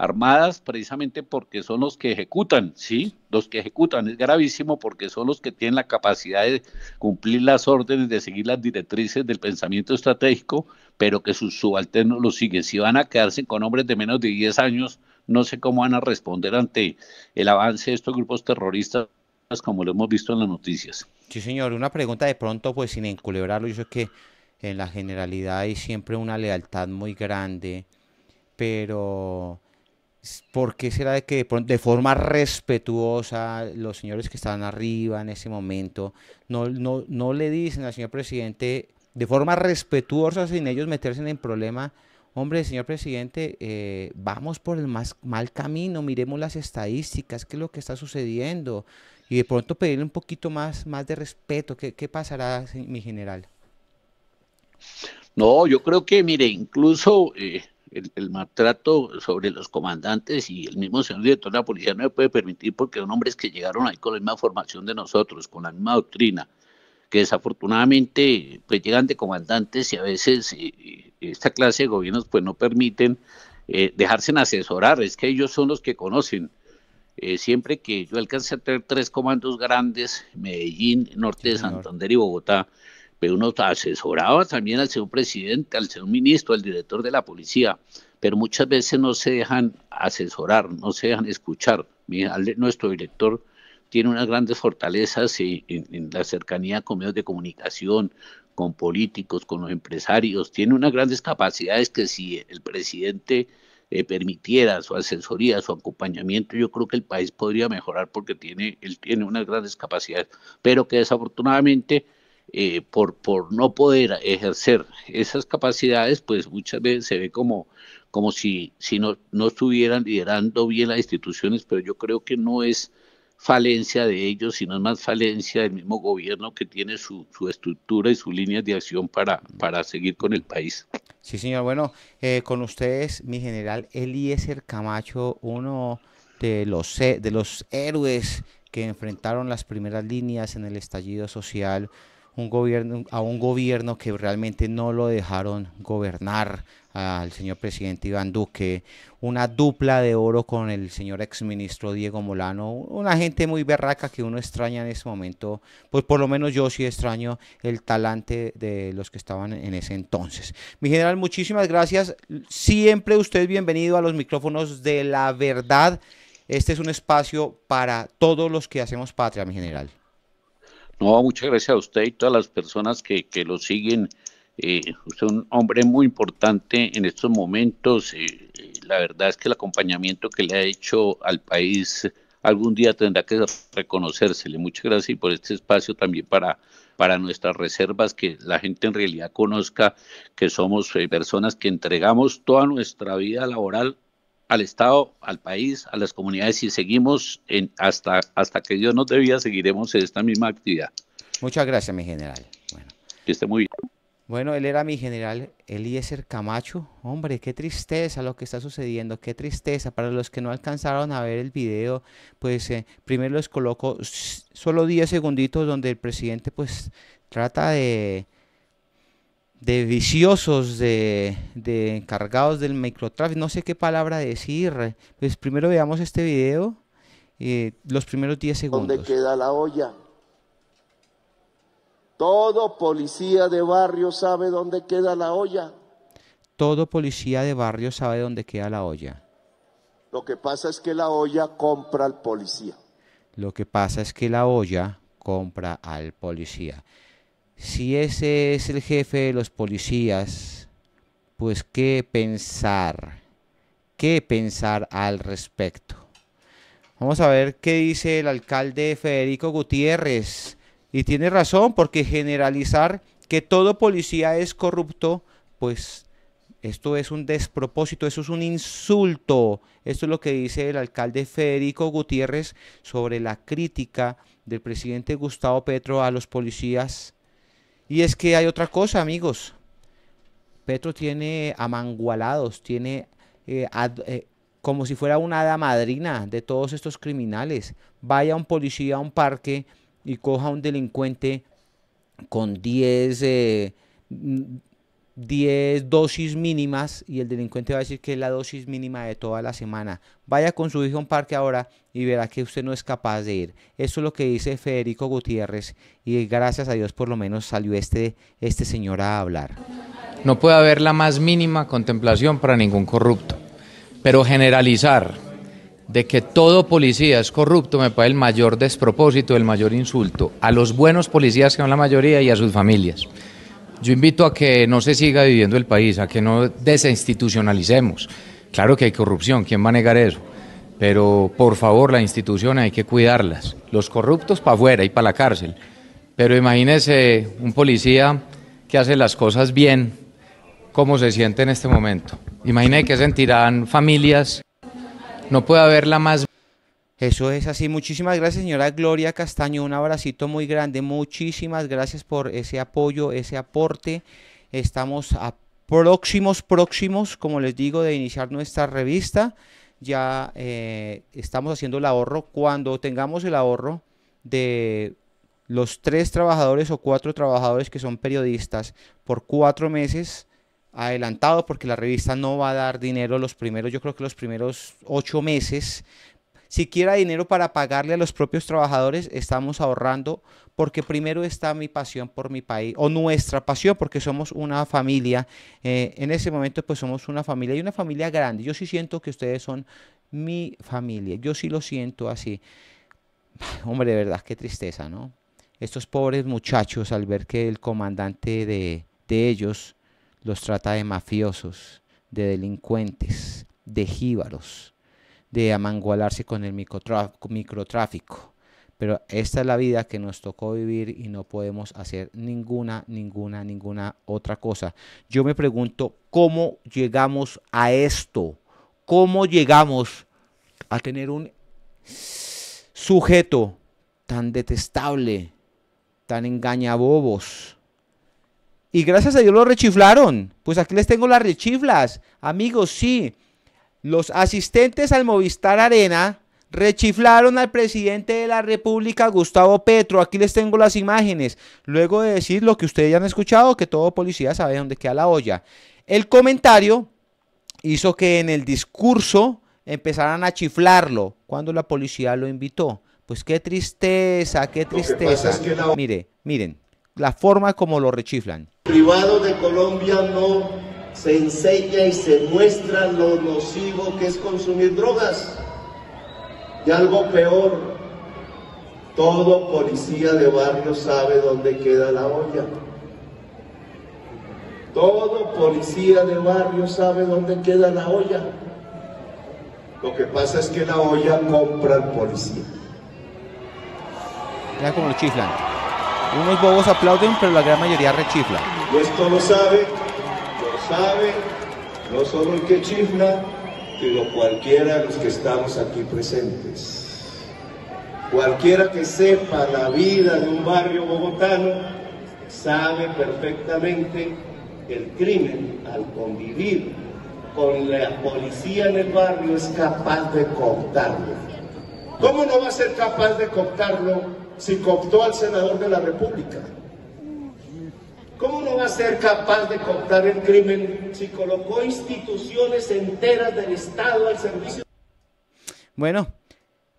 E: armadas precisamente porque son los que ejecutan, ¿sí? Los que ejecutan es gravísimo porque son los que tienen la capacidad de cumplir las órdenes, de seguir las directrices del pensamiento estratégico, pero que sus subalternos lo siguen. Si van a quedarse con hombres de menos de 10 años, no sé cómo van a responder ante el avance de estos grupos terroristas como lo hemos visto en las noticias.
A: Sí, señor, una pregunta de pronto, pues sin enculebrarlo, yo sé que en la generalidad hay siempre una lealtad muy grande, pero ¿Por qué será de que de forma respetuosa los señores que estaban arriba en ese momento no, no, le dicen al señor presidente de forma respetuosa sin ellos meterse en el problema? Hombre, señor presidente, eh, vamos por el más, mal camino, miremos las estadísticas, qué es lo que está sucediendo y de pronto pedirle un poquito más, más de respeto. ¿Qué, qué pasará, mi general?
E: No, yo creo que, mire, incluso... Eh, el, maltrato sobre los comandantes y el mismo señor director de la policía no me puede permitir porque son hombres que llegaron ahí con la misma formación de nosotros, con la misma doctrina, que desafortunadamente pues llegan de comandantes y a veces eh, eh, esta clase de gobiernos pues no permiten eh, dejarse en asesorar, es que ellos son los que conocen. siempre que yo alcance a tener tres comandos grandes, Medellín, Norte de Santander y Bogotá, pero uno asesoraba también al señor presidente, al señor ministro, al director de la policía, pero muchas veces no se dejan asesorar, no se dejan escuchar. Nuestro director tiene unas grandes fortalezas en, la cercanía con medios de comunicación, con políticos, con los empresarios, tiene unas grandes capacidades que si el presidente eh, permitiera su asesoría, su acompañamiento, yo creo que el país podría mejorar porque tiene, él tiene unas grandes capacidades, pero que desafortunadamente eh, por, por no poder ejercer esas capacidades, pues muchas veces se ve como, como si, si no, no estuvieran liderando bien las instituciones, pero yo creo que no es falencia de ellos, sino es más falencia del mismo gobierno que tiene su, su estructura y sus líneas de acción para, para seguir con el país.
A: Sí, señor. Bueno, eh, con ustedes, mi general Eliezer Camacho, uno de los, de los héroes que enfrentaron las primeras líneas en el estallido social gobierno, a un gobierno que realmente no lo dejaron gobernar al señor presidente Iván Duque, una dupla de oro con el señor exministro Diego Molano, una gente muy berraca que uno extraña en ese momento, pues por lo menos yo sí extraño el talante de los que estaban en ese entonces. Mi general, muchísimas gracias, siempre usted bienvenido a los micrófonos de la verdad, este es un espacio para todos los que hacemos patria, mi general.
E: No, muchas gracias a usted y todas las personas que, que lo siguen. Eh, usted es un hombre muy importante en estos momentos. Eh, eh, la verdad es que el acompañamiento que le ha hecho al país algún día tendrá que reconocérsele. Muchas gracias y por este espacio también para, para nuestras reservas, que la gente en realidad conozca que somos personas que entregamos toda nuestra vida laboral al Estado, al país, a las comunidades y seguimos hasta, hasta que Dios nos dé seguiremos en esta misma actividad.
A: Muchas gracias, mi general. Bueno.
E: Que esté muy bien.
A: Bueno, él era mi general Eliezer Camacho. Hombre, qué tristeza lo que está sucediendo, qué tristeza. Para los que no alcanzaron a ver el video, pues eh, primero les coloco solo 10 segunditos donde el presidente pues trata de, de viciosos, de, de encargados del microtráfico, no sé qué palabra decir. Pues primero veamos este video, eh, los primeros 10 segundos. ¿Dónde
D: queda la olla? Todo policía de barrio sabe dónde queda la olla.
A: Todo policía de barrio sabe dónde queda la olla.
D: Lo que pasa es que la olla compra al policía.
A: Lo que pasa es que la olla compra al policía. Si ese es el jefe de los policías, pues qué pensar, qué pensar al respecto. Vamos a ver qué dice el alcalde Federico Gutiérrez. Y tiene razón, porque generalizar que todo policía es corrupto, pues esto es un despropósito, eso es un insulto. Esto es lo que dice el alcalde Federico Gutiérrez sobre la crítica del presidente Gustavo Petro a los policías y es que hay otra cosa, amigos. Petro tiene amangualados, tiene eh, eh, como si fuera una hada madrina de todos estos criminales. Vaya un policía a un parque y coja a un delincuente con 10 10 dosis mínimas y el delincuente va a decir que es la dosis mínima de toda la semana. Vaya con su hijo a un parque ahora y verá que usted no es capaz de ir. Eso es lo que dice Federico Gutiérrez y gracias a Dios por lo menos salió este, este señor a hablar. No puede haber la más mínima contemplación para ningún corrupto, pero generalizar de que todo policía es corrupto me parece el mayor despropósito, el mayor insulto a los buenos policías que son la mayoría y a sus familias. Yo invito a que no se siga viviendo el país, a que no desinstitucionalicemos. Claro que hay corrupción, ¿quién va a negar eso? Pero por favor, las instituciones hay que cuidarlas. Los corruptos para afuera y para la cárcel. Pero imagínese un policía que hace las cosas bien, como se siente en este momento. Imagínese que sentirán familias. No puede haber la más eso es así. Muchísimas gracias, señora Gloria Castaño. Un abracito muy grande. Muchísimas gracias por ese apoyo, ese aporte. Estamos a próximos, próximos, como les digo, de iniciar nuestra revista. Ya eh, estamos haciendo el ahorro. Cuando tengamos el ahorro de los tres trabajadores o cuatro trabajadores que son periodistas por cuatro meses adelantado, porque la revista no va a dar dinero los primeros, yo creo que los primeros ocho meses siquiera dinero para pagarle a los propios trabajadores, estamos ahorrando porque primero está mi pasión por mi país, o nuestra pasión, porque somos una familia. Eh, en ese momento pues somos una familia y una familia grande. Yo sí siento que ustedes son mi familia, yo sí lo siento así. Hombre, de verdad, qué tristeza, ¿no? Estos pobres muchachos al ver que el comandante de, de ellos los trata de mafiosos, de delincuentes, de jíbaros de amangualarse con el microtráfico. Pero esta es la vida que nos tocó vivir y no podemos hacer ninguna, ninguna, ninguna otra cosa. Yo me pregunto, ¿cómo llegamos a esto? ¿Cómo llegamos a tener un sujeto tan detestable, tan engañabobos? Y gracias a Dios lo rechiflaron. Pues aquí les tengo las rechiflas. Amigos, sí. Los asistentes al Movistar Arena rechiflaron al presidente de la República, Gustavo Petro. Aquí les tengo las imágenes. Luego de decir lo que ustedes ya han escuchado, que todo policía sabe dónde queda la olla. El comentario hizo que en el discurso empezaran a chiflarlo cuando la policía lo invitó. Pues qué tristeza, qué tristeza. Mire, miren, la forma como lo rechiflan. Privado
D: de Colombia no se enseña y se muestra lo nocivo que es consumir drogas. Y algo peor, todo policía de barrio sabe dónde queda la olla. Todo policía de barrio sabe dónde queda la olla. Lo que pasa es que la olla compra al policía.
A: como lo chiflan. Unos bobos aplauden, pero la gran mayoría rechifla.
D: Y esto lo sabe sabe, no solo el que chifla, sino cualquiera de los que estamos aquí presentes. Cualquiera que sepa la vida de un barrio bogotano sabe perfectamente que el crimen al convivir con la policía en el barrio es capaz de cooptarlo. ¿Cómo no va a ser capaz de cooptarlo si cooptó al senador de la República? ¿Cómo no va a ser capaz de cooptar el crimen si colocó instituciones enteras del Estado al servicio?
A: Bueno,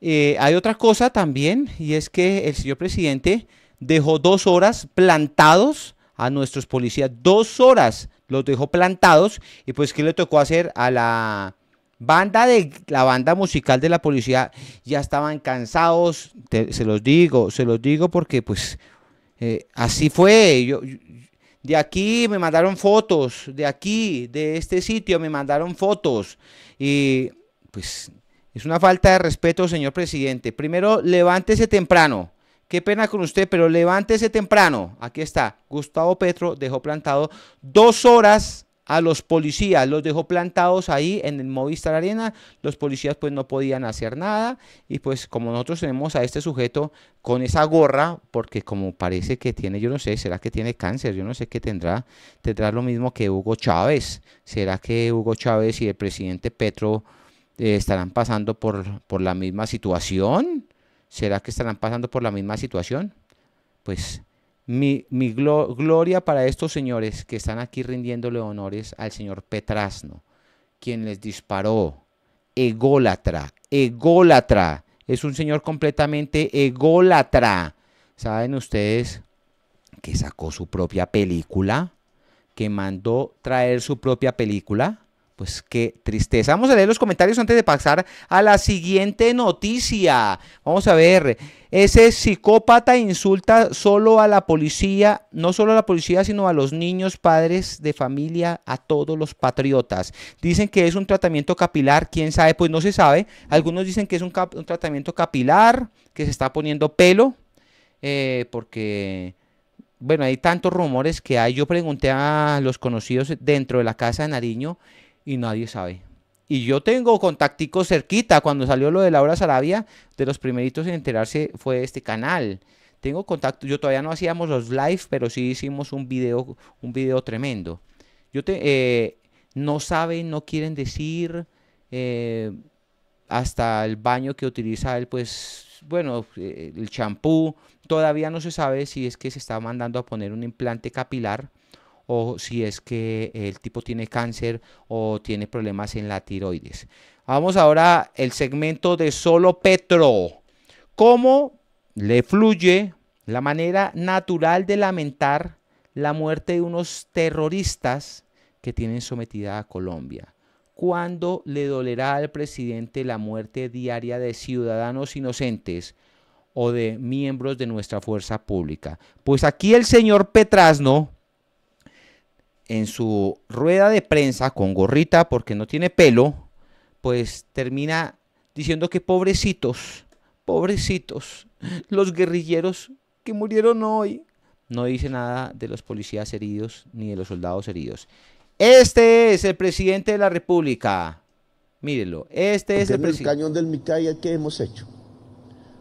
A: eh, hay otra cosa también, y es que el señor presidente dejó dos horas plantados a nuestros policías, dos horas los dejó plantados, y pues ¿qué le tocó hacer a la banda de la banda musical de la policía ya estaban cansados, se los digo, se los digo porque pues eh, así fue. Yo, de aquí me mandaron fotos, de aquí, de este sitio me mandaron fotos. Y pues es una falta de respeto, señor presidente. Primero, levántese temprano. Qué pena con usted, pero levántese temprano. Aquí está, Gustavo Petro dejó plantado dos horas a los policías, los dejó plantados ahí en el Movistar Arena, los policías pues no podían hacer nada y pues como nosotros tenemos a este sujeto con esa gorra, porque como parece que tiene, yo no sé, será que tiene cáncer, yo no sé qué tendrá, tendrá lo mismo que Hugo Chávez, será que Hugo Chávez y el presidente Petro eh, estarán pasando por, por la misma situación, será que estarán pasando por la misma situación, pues mi, gloria para estos señores que están aquí rindiéndole honores al señor Petrasno, quien les disparó. Ególatra, ególatra. Es un señor completamente ególatra. ¿Saben ustedes que sacó su propia película? Que mandó traer su propia película. Pues qué tristeza. Vamos a leer los comentarios antes de pasar a la siguiente noticia. Vamos a ver. Ese psicópata insulta solo a la policía, no solo a la policía, sino a los niños, padres de familia, a todos los patriotas. Dicen que es un tratamiento capilar, quién sabe, pues no se sabe. Algunos dicen que es un, tratamiento capilar, que se está poniendo pelo, eh, porque bueno, hay tantos rumores que hay. Yo pregunté a los conocidos dentro de la casa de Nariño y nadie sabe. Y yo tengo contacticos cerquita. Cuando salió lo de Laura Sarabia, de los primeritos en enterarse fue este canal. Tengo contacto. Yo todavía no hacíamos los live, pero sí hicimos un video, un video tremendo. Yo te, eh, no saben, no quieren decir. Eh, hasta el baño que utiliza él, pues bueno, eh, el champú, todavía no se sabe si es que se está mandando a poner un implante capilar o si es que el tipo tiene cáncer o tiene problemas en la tiroides. Vamos ahora al segmento de solo Petro. ¿Cómo le fluye la manera natural de lamentar la muerte de unos terroristas que tienen sometida a Colombia? ¿Cuándo le dolerá al presidente la muerte diaria de ciudadanos inocentes o de miembros de nuestra fuerza pública? Pues aquí el señor Petrasno en su rueda de prensa con gorrita porque no tiene pelo, pues termina diciendo que pobrecitos, pobrecitos, los guerrilleros que murieron hoy. No dice nada de los policías heridos ni de los soldados heridos. Este es el presidente de la República. mírenlo este es el presidente. El
D: cañón del Micaya que hemos hecho.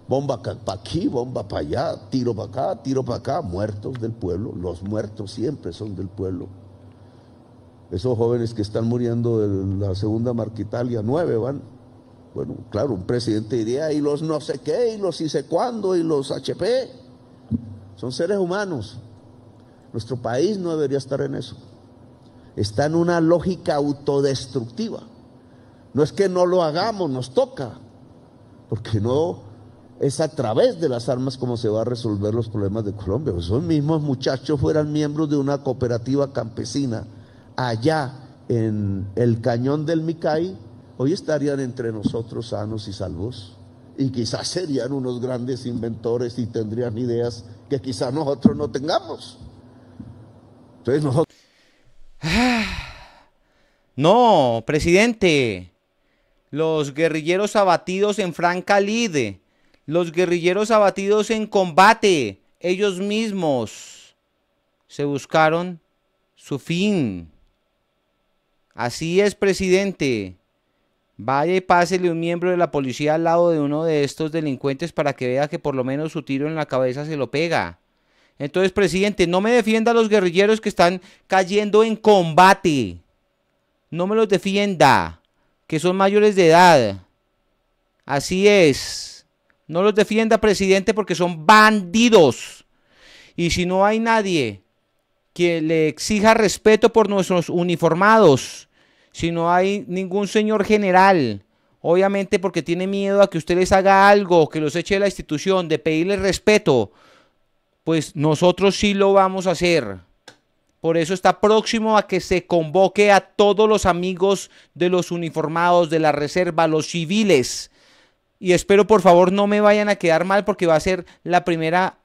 A: Bomba para aquí, bomba
D: para allá, tiro para acá, tiro para acá, muertos del pueblo. Los muertos siempre son del pueblo. Esos jóvenes que están muriendo de la segunda marquitalia, nueve van. Bueno, claro, un presidente diría, y los no sé qué, y los hice cuándo, y los HP. Son seres humanos. Nuestro país no debería estar en eso. Está en una lógica autodestructiva. No es que no lo hagamos, nos toca. Porque no es a través de las armas como se va a resolver los problemas de Colombia. Esos mismos muchachos fueran miembros de una cooperativa campesina allá en el cañón del Micay, hoy estarían entre nosotros sanos y salvos. Y quizás serían unos grandes inventores y tendrían ideas que quizás nosotros no tengamos. Entonces nosotros...
A: No, presidente. Los guerrilleros abatidos en franca lid. Los guerrilleros abatidos en combate. Ellos mismos se buscaron su fin. Así es, presidente. Vaya y pásele un miembro de la policía al lado de uno de estos delincuentes para que vea que por lo menos su tiro en la cabeza se lo pega. Entonces, presidente, no me defienda a los guerrilleros que están cayendo en combate. No me los defienda, que son mayores de edad. Así es. No los defienda, presidente, porque son bandidos. Y si no hay nadie que le exija respeto por nuestros uniformados, si no hay ningún señor general, obviamente porque tiene miedo a que ustedes les haga algo, que los eche de la institución, de pedirle respeto, pues nosotros sí lo vamos a hacer. Por eso está próximo a que se convoque a todos los amigos de los uniformados, de la reserva, los civiles. Y espero por favor no me vayan a quedar mal porque va a ser la primera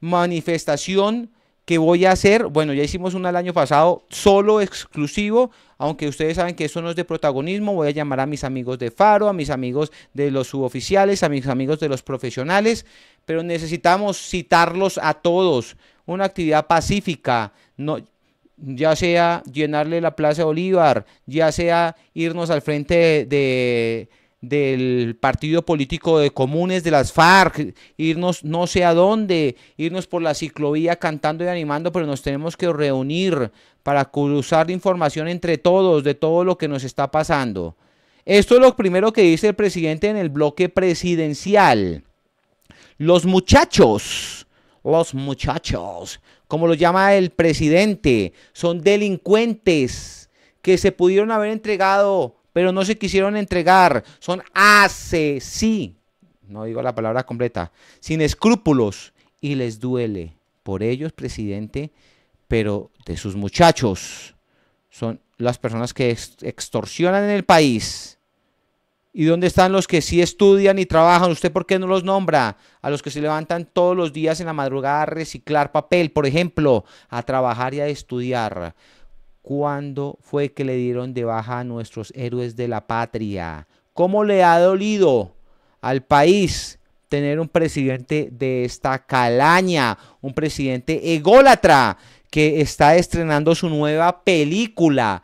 A: manifestación que voy a hacer, bueno, ya hicimos una el año pasado, solo exclusivo, aunque ustedes saben que eso no es de protagonismo, voy a llamar a mis amigos de Faro, a mis amigos de los suboficiales, a mis amigos de los profesionales, pero necesitamos citarlos a todos, una actividad pacífica, no, ya sea llenarle la Plaza Bolívar, ya sea irnos al frente de del partido político de comunes de las FARC, irnos no sé a dónde, irnos por la ciclovía cantando y animando, pero nos tenemos que reunir para cruzar información entre todos de todo lo que nos está pasando. Esto es lo primero que dice el presidente en el bloque presidencial. Los muchachos, los muchachos, como lo llama el presidente, son delincuentes que se pudieron haber entregado pero no se quisieron entregar. Son sí, no digo la palabra completa, sin escrúpulos. Y les duele por ellos, presidente, pero de sus muchachos. Son las personas que extorsionan en el país. ¿Y dónde están los que sí estudian y trabajan? ¿Usted por qué no los nombra? A los que se levantan todos los días en la madrugada a reciclar papel, por ejemplo, a trabajar y a estudiar cuándo fue que le dieron de baja a nuestros héroes de la patria. ¿Cómo le ha dolido al país tener un presidente de esta calaña, un presidente ególatra que está estrenando su nueva película?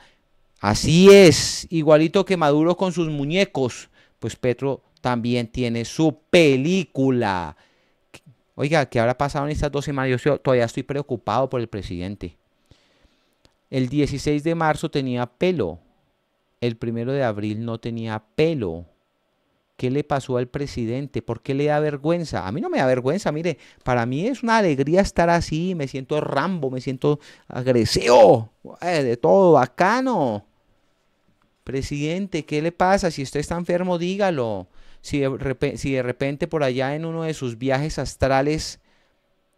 A: Así es, igualito que Maduro con sus muñecos, pues Petro también tiene su película. Oiga, ¿qué habrá pasado en estas dos semanas? Yo todavía estoy preocupado por el presidente. El 16 de marzo tenía pelo. El primero de abril no tenía pelo. ¿Qué le pasó al presidente? ¿Por qué le da vergüenza? A mí no me da vergüenza, mire, para mí es una alegría estar así, me siento rambo, me siento agresivo, eh, de todo, bacano. Presidente, ¿qué le pasa? Si usted está enfermo, dígalo. Si de, repente, por allá en uno de sus viajes astrales,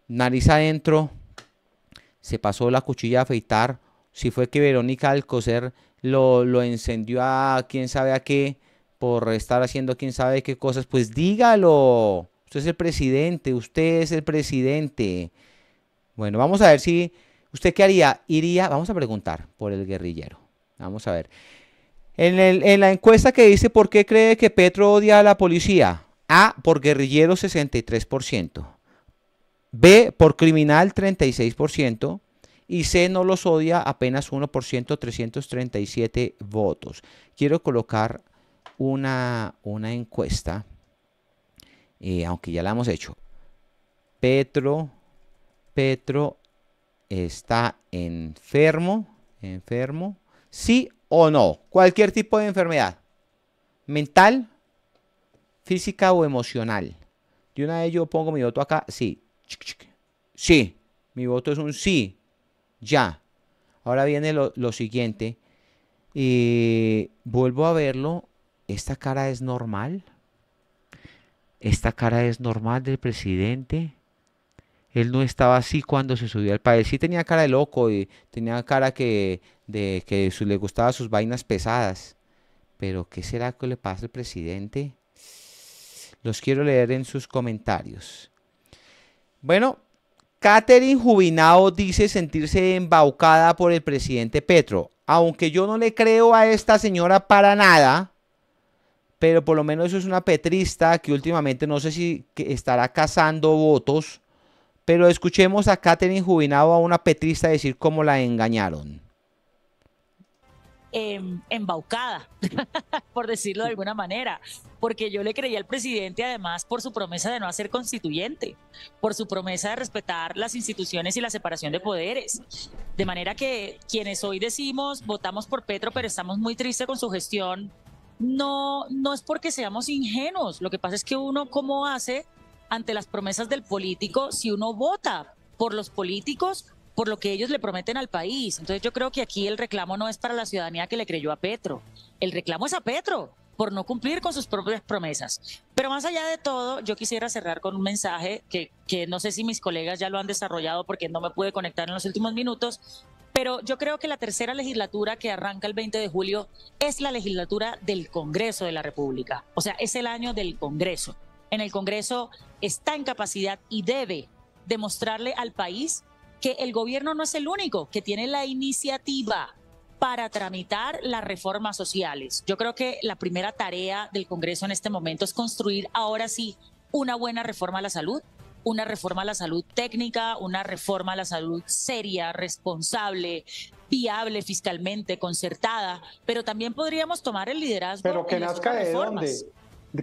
A: nariz adentro, se pasó la cuchilla a afeitar si fue que Verónica Alcocer lo, lo encendió a quién sabe a qué, por estar haciendo quién sabe qué cosas, pues dígalo. Usted es el presidente, usted es el presidente. Bueno, vamos a ver si usted qué haría. Iría, vamos a preguntar por el guerrillero. Vamos a ver. En, en la encuesta que dice por qué cree que Petro odia a la policía. A, por guerrillero 63%. B, por criminal 36% y C no los odia apenas 1%, 337 votos. Quiero colocar una, una encuesta, eh, aunque ya la hemos hecho. Petro, Petro está enfermo, enfermo, sí o no, cualquier tipo de enfermedad, mental, física o emocional. De una vez yo pongo mi voto acá, sí, sí, mi voto es un sí, ya. Ahora viene lo, siguiente. Y eh, vuelvo a verlo. ¿Esta cara es normal? ¿Esta cara es normal del presidente? Él no estaba así cuando se subió al país. Sí tenía cara de loco y tenía cara que, de, que le gustaban sus vainas pesadas. Pero ¿qué será que le pasa al presidente? Los quiero leer en sus comentarios. Bueno, Catherine Jubinao dice sentirse embaucada por el presidente Petro. Aunque yo no le creo a esta señora para nada, pero por lo menos eso es una petrista que últimamente no sé si estará cazando votos. Pero escuchemos a Catherine Jubinao, a una petrista, decir cómo la engañaron.
C: Em, embaucada, por decirlo de alguna manera, porque yo le creía al presidente además por su promesa de no hacer constituyente, por su promesa de respetar las instituciones y la separación de poderes. De manera que quienes hoy decimos votamos por Petro, pero estamos muy tristes con su gestión, no, no es porque seamos ingenuos, lo que pasa es que uno cómo hace ante las promesas del político si uno vota por los políticos por lo que ellos le prometen al país. Entonces yo creo que aquí el reclamo no es para la ciudadanía que le creyó a Petro, el reclamo es a Petro por no cumplir con sus propias promesas. Pero más allá de todo, yo quisiera cerrar con un mensaje que, que no sé si mis colegas ya lo han desarrollado porque no me pude conectar en los últimos minutos, pero yo creo que la tercera legislatura que arranca el 20 de julio es la legislatura del Congreso de la República, o sea, es el año del Congreso. En el Congreso está en capacidad y debe demostrarle al país que el gobierno no es el único que tiene la iniciativa para tramitar las reformas sociales. Yo creo que la primera tarea del Congreso en este momento es construir ahora sí una buena reforma a la salud, una reforma a la salud técnica, una reforma a la salud seria, responsable, viable fiscalmente, concertada, pero también podríamos tomar el liderazgo. Pero que nazca de dónde,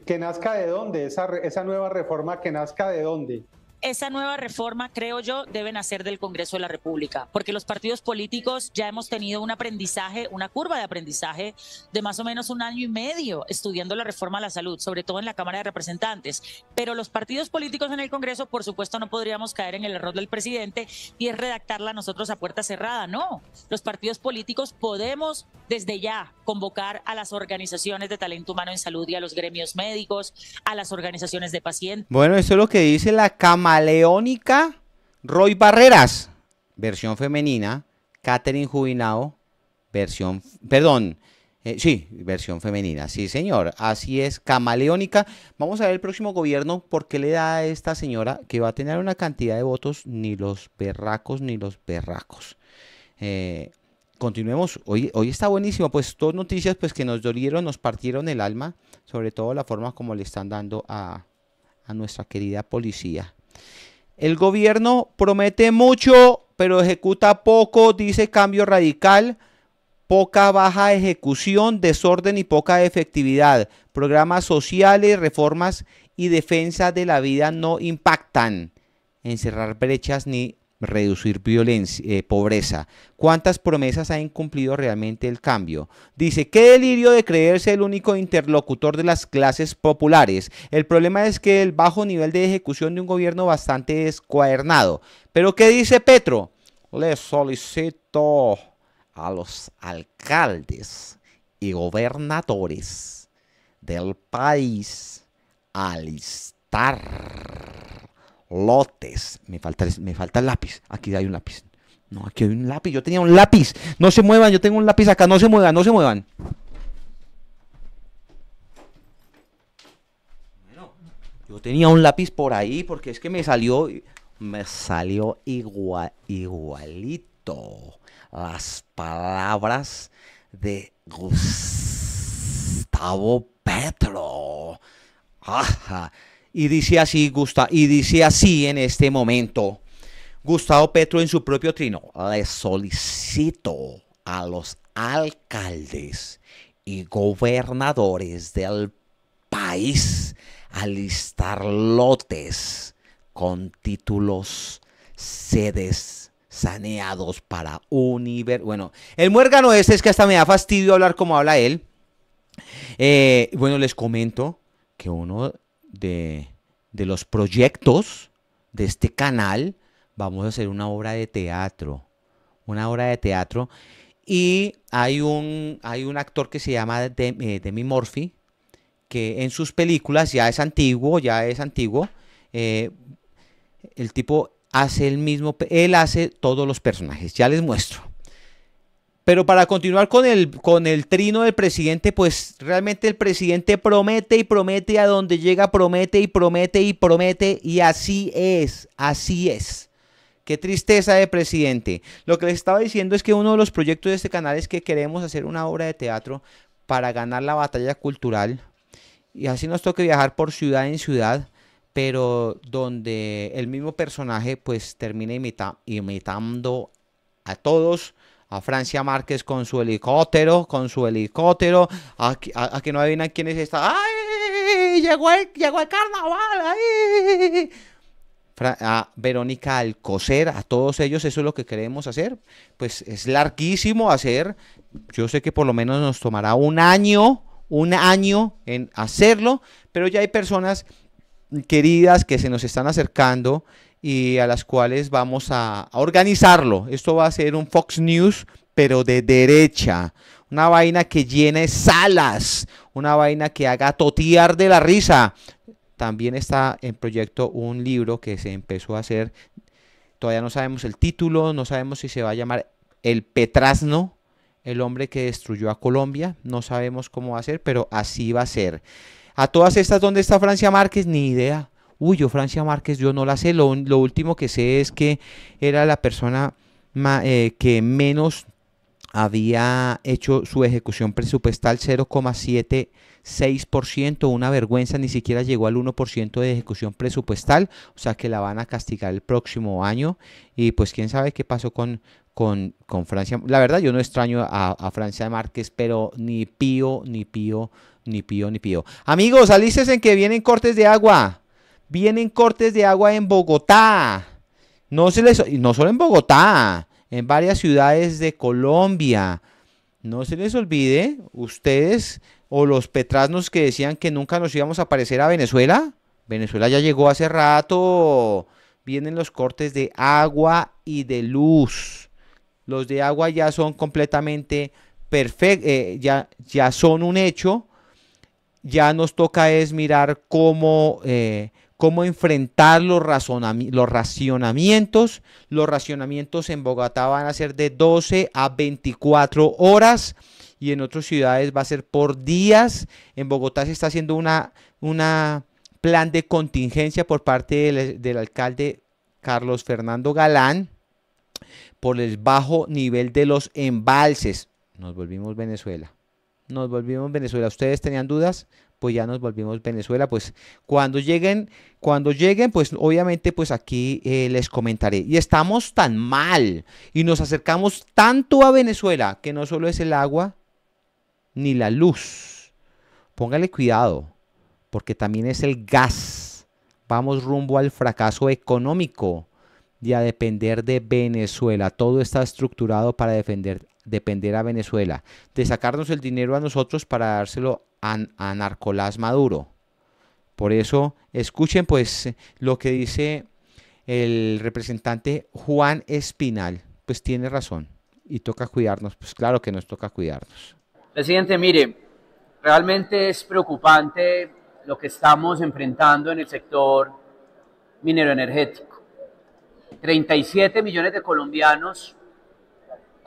D: que nazca de dónde, esa, esa nueva reforma que nazca de dónde
C: esa nueva reforma, creo yo, debe nacer del Congreso de la República, porque los partidos políticos ya hemos tenido un aprendizaje, una curva de aprendizaje de más o menos un año y medio estudiando la reforma a la salud, sobre todo en la Cámara de Representantes. Pero los partidos políticos en el Congreso, por supuesto, no podríamos caer en el error del presidente y es redactarla nosotros a puerta cerrada. No, los partidos políticos podemos desde ya convocar a las organizaciones de talento humano en salud y a los gremios médicos, a las organizaciones de pacientes.
A: Bueno, eso es lo que dice la Cámara Camaleónica Roy Barreras, versión femenina, Catherine Jubinao, versión, perdón, eh, sí, versión femenina, sí señor, así es, camaleónica. Vamos a ver el próximo gobierno por qué le da a esta señora que va a tener una cantidad de votos, ni los perracos, ni los perracos. Eh, continuemos, hoy, hoy está buenísimo, pues dos noticias pues que nos dolieron, nos partieron el alma, sobre todo la forma como le están dando a nuestra querida policía. El gobierno promete mucho, pero ejecuta poco, dice cambio radical, poca baja ejecución, desorden y poca efectividad. Programas sociales, reformas y defensa de la vida no impactan en cerrar brechas ni reducir violencia, eh, pobreza. ¿Cuántas promesas ha incumplido realmente el cambio? Dice, qué delirio de creerse el único interlocutor de las clases populares. El problema es que el bajo nivel de ejecución de un gobierno bastante descuadernado. Pero ¿qué dice Petro? Le solicito a los alcaldes y gobernadores del país alistar lotes. Me falta, me falta el lápiz. Aquí hay un lápiz. No, aquí hay un lápiz. Yo tenía un lápiz. No se muevan. Yo tengo un lápiz acá. No se muevan. No se muevan. yo tenía un lápiz por ahí porque es que me salió, me salió igualito las palabras de Gustavo Petro. Ajá. Y dice así, Gusta, y en este momento. Gustavo Petro en su propio trino, le solicito a los alcaldes y gobernadores del país alistar lotes con títulos, sedes saneados para univer... Bueno, el muérgano este es que hasta me da fastidio hablar como habla él. Eh, bueno, les comento que uno de, los proyectos de este canal, vamos a hacer una obra de teatro. Una obra de teatro. Y hay un, hay un actor que se llama eh, Demi Murphy, que en sus películas ya es antiguo, ya es antiguo. Eh, el tipo hace el mismo, él hace todos los personajes. Ya les muestro. Pero para continuar con el, con el trino del presidente, pues realmente el presidente promete y promete a donde llega, promete y promete y promete y así es, así es. Qué tristeza de presidente. Lo que les estaba diciendo es que uno de los proyectos de este canal es que queremos hacer una obra de teatro para ganar la batalla cultural. Y así nos toca viajar por ciudad en ciudad, pero donde el mismo personaje pues termina imitando a todos a Francia Márquez con su helicóptero, con su helicóptero, a, que no adivinan quién es esta. ¡Ay! Llegó el, llegó el carnaval. ¡Ay! a Verónica Alcocer, a todos ellos, eso es lo que queremos hacer. Pues es larguísimo hacer. Yo sé que por lo menos nos tomará un año, un año en hacerlo, pero ya hay personas queridas que se nos están acercando y a las cuales vamos a, organizarlo. Esto va a ser un Fox News, pero de derecha. Una vaina que llene salas, una vaina que haga totear de la risa. También está en proyecto un libro que se empezó a hacer. Todavía no sabemos el título, no sabemos si se va a llamar El Petrasno, el hombre que destruyó a Colombia. No sabemos cómo va a ser, pero así va a ser. A todas estas, ¿dónde está Francia Márquez? Ni idea uy, yo Francia Márquez, yo no la sé, lo, último que sé es que era la persona eh, que menos había hecho su ejecución presupuestal 0,76%, una vergüenza, ni siquiera llegó al 1% de ejecución presupuestal, o sea que la van a castigar el próximo año y pues quién sabe qué pasó con, con, Francia. La verdad yo no extraño a, Francia Márquez, pero ni pío, ni pío, ni pío, ni pío. Amigos, alices en que vienen cortes de agua vienen cortes de agua en Bogotá. No, se les, no solo en Bogotá, en varias ciudades de Colombia. No se les olvide, ustedes o los petrasnos que decían que nunca nos íbamos a aparecer a Venezuela. Venezuela ya llegó hace rato. Vienen los cortes de agua y de luz. Los de agua ya son completamente perfectos, eh, ya, ya son un hecho ya nos toca es mirar cómo, eh, cómo enfrentar los, los racionamientos. Los racionamientos en Bogotá van a ser de 12 a 24 horas y en otras ciudades va a ser por días. En Bogotá se está haciendo un una plan de contingencia por parte del, del alcalde Carlos Fernando Galán por el bajo nivel de los embalses. Nos volvimos Venezuela. Nos volvimos Venezuela. ¿Ustedes tenían dudas? pues ya nos volvimos Venezuela. Pues cuando lleguen, cuando lleguen, pues obviamente pues aquí eh, les comentaré. Y estamos tan mal y nos acercamos tanto a Venezuela que no solo es el agua ni la luz. Póngale cuidado, porque también es el gas. Vamos rumbo al fracaso económico y a depender de Venezuela. Todo está estructurado para defender depender a Venezuela, de sacarnos el dinero a nosotros para dárselo a, Narcolás Maduro. Por eso, escuchen pues lo que dice el representante Juan Espinal, pues tiene razón y toca cuidarnos, pues claro que nos toca cuidarnos.
B: Presidente, mire, realmente es preocupante lo que estamos enfrentando en el sector minero energético. 37 millones de colombianos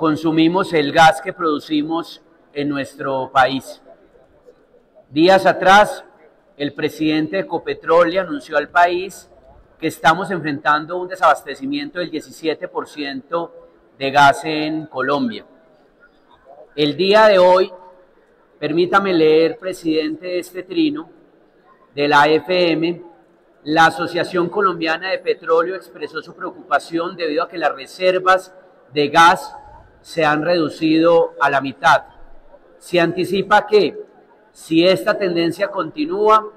B: consumimos el gas que producimos en nuestro país. Días atrás, el presidente de Ecopetrol anunció al país que estamos enfrentando un desabastecimiento del 17% de gas en Colombia. El día de hoy, permítame leer, presidente, este trino de la AFM, la Asociación Colombiana de Petróleo expresó su preocupación debido a que las reservas de gas se han reducido a la mitad. Se anticipa que si esta tendencia continúa,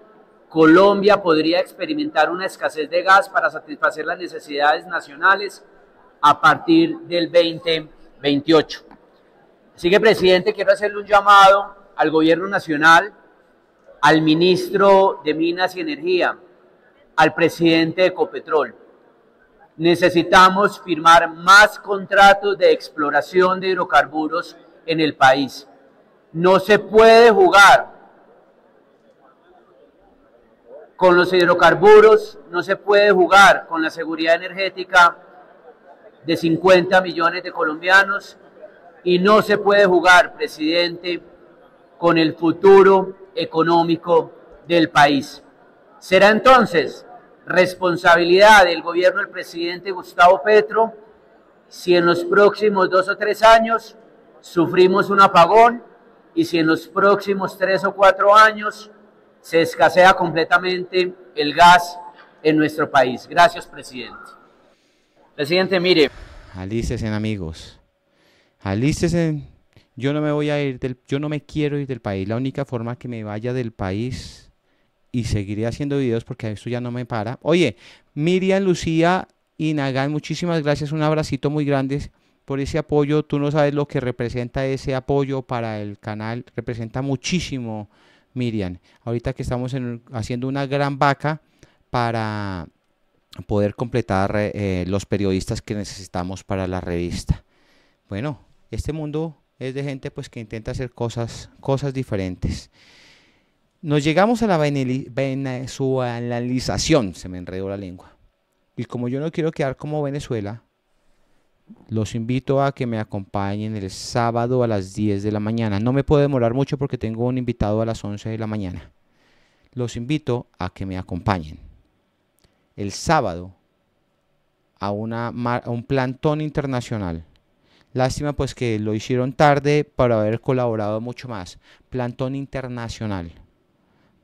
B: Colombia podría experimentar una escasez de gas para satisfacer las necesidades nacionales a partir del 2028. Así que, presidente, quiero hacerle un llamado al gobierno nacional, al ministro de Minas y Energía, al presidente de Ecopetrol necesitamos firmar más contratos de exploración de hidrocarburos en el país. No se puede jugar con los hidrocarburos, no se puede jugar con la seguridad energética de 50 millones de colombianos y no se puede jugar, presidente, con el futuro económico del país. Será entonces responsabilidad del gobierno del presidente Gustavo Petro si en los próximos dos o tres años sufrimos un apagón y si en los próximos tres o cuatro años se escasea completamente el gas en nuestro país. Gracias, presidente. Presidente, mire.
A: Alícesen, amigos. Alícesen. Yo no me voy a ir del, yo no me quiero ir del país. La única forma que me vaya del país y seguiré haciendo videos porque esto ya no me para. Oye, Miriam, Lucía y muchísimas gracias, un abracito muy grande por ese apoyo. Tú no sabes lo que representa ese apoyo para el canal, representa muchísimo, Miriam. Ahorita que estamos haciendo una gran vaca para poder completar eh, los periodistas que necesitamos para la revista. Bueno, este mundo es de gente pues que intenta hacer cosas, cosas diferentes. Nos llegamos a la venezualización, se me enredó la lengua. Y como yo no quiero quedar como Venezuela, los invito a que me acompañen el sábado a las 10 de la mañana. No me puedo demorar mucho porque tengo un invitado a las 11 de la mañana. Los invito a que me acompañen el sábado a, una, a un plantón internacional. Lástima pues que lo hicieron tarde para haber colaborado mucho más. Plantón internacional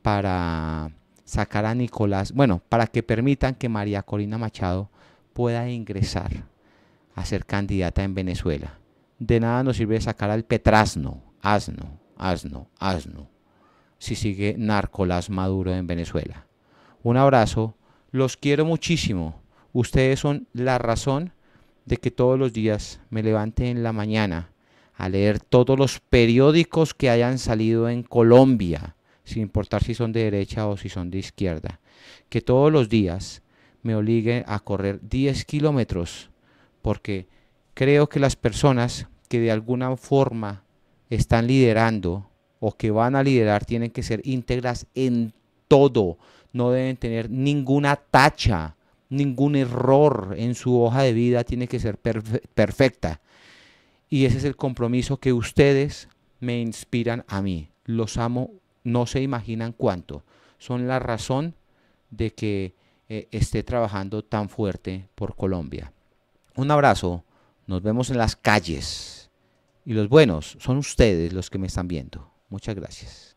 A: para sacar a Nicolás, bueno, para que permitan que María Corina Machado pueda ingresar a ser candidata en Venezuela. De nada nos sirve sacar al Petrasno, asno, asno, asno, si sigue Narcolás Maduro en Venezuela. Un abrazo, los quiero muchísimo. Ustedes son la razón de que todos los días me levante en la mañana a leer todos los periódicos que hayan salido en Colombia sin importar si son de derecha o si son de izquierda. Que todos los días me obligue a correr 10 kilómetros, porque creo que las personas que de alguna forma están liderando o que van a liderar tienen que ser íntegras en todo, no deben tener ninguna tacha, ningún error en su hoja de vida, tiene que ser perfecta. Y ese es el compromiso que ustedes me inspiran a mí. Los amo no se imaginan cuánto, son la razón de que eh, esté trabajando tan fuerte por Colombia. Un abrazo, nos vemos en las calles. Y los buenos son ustedes los que me están viendo. Muchas gracias.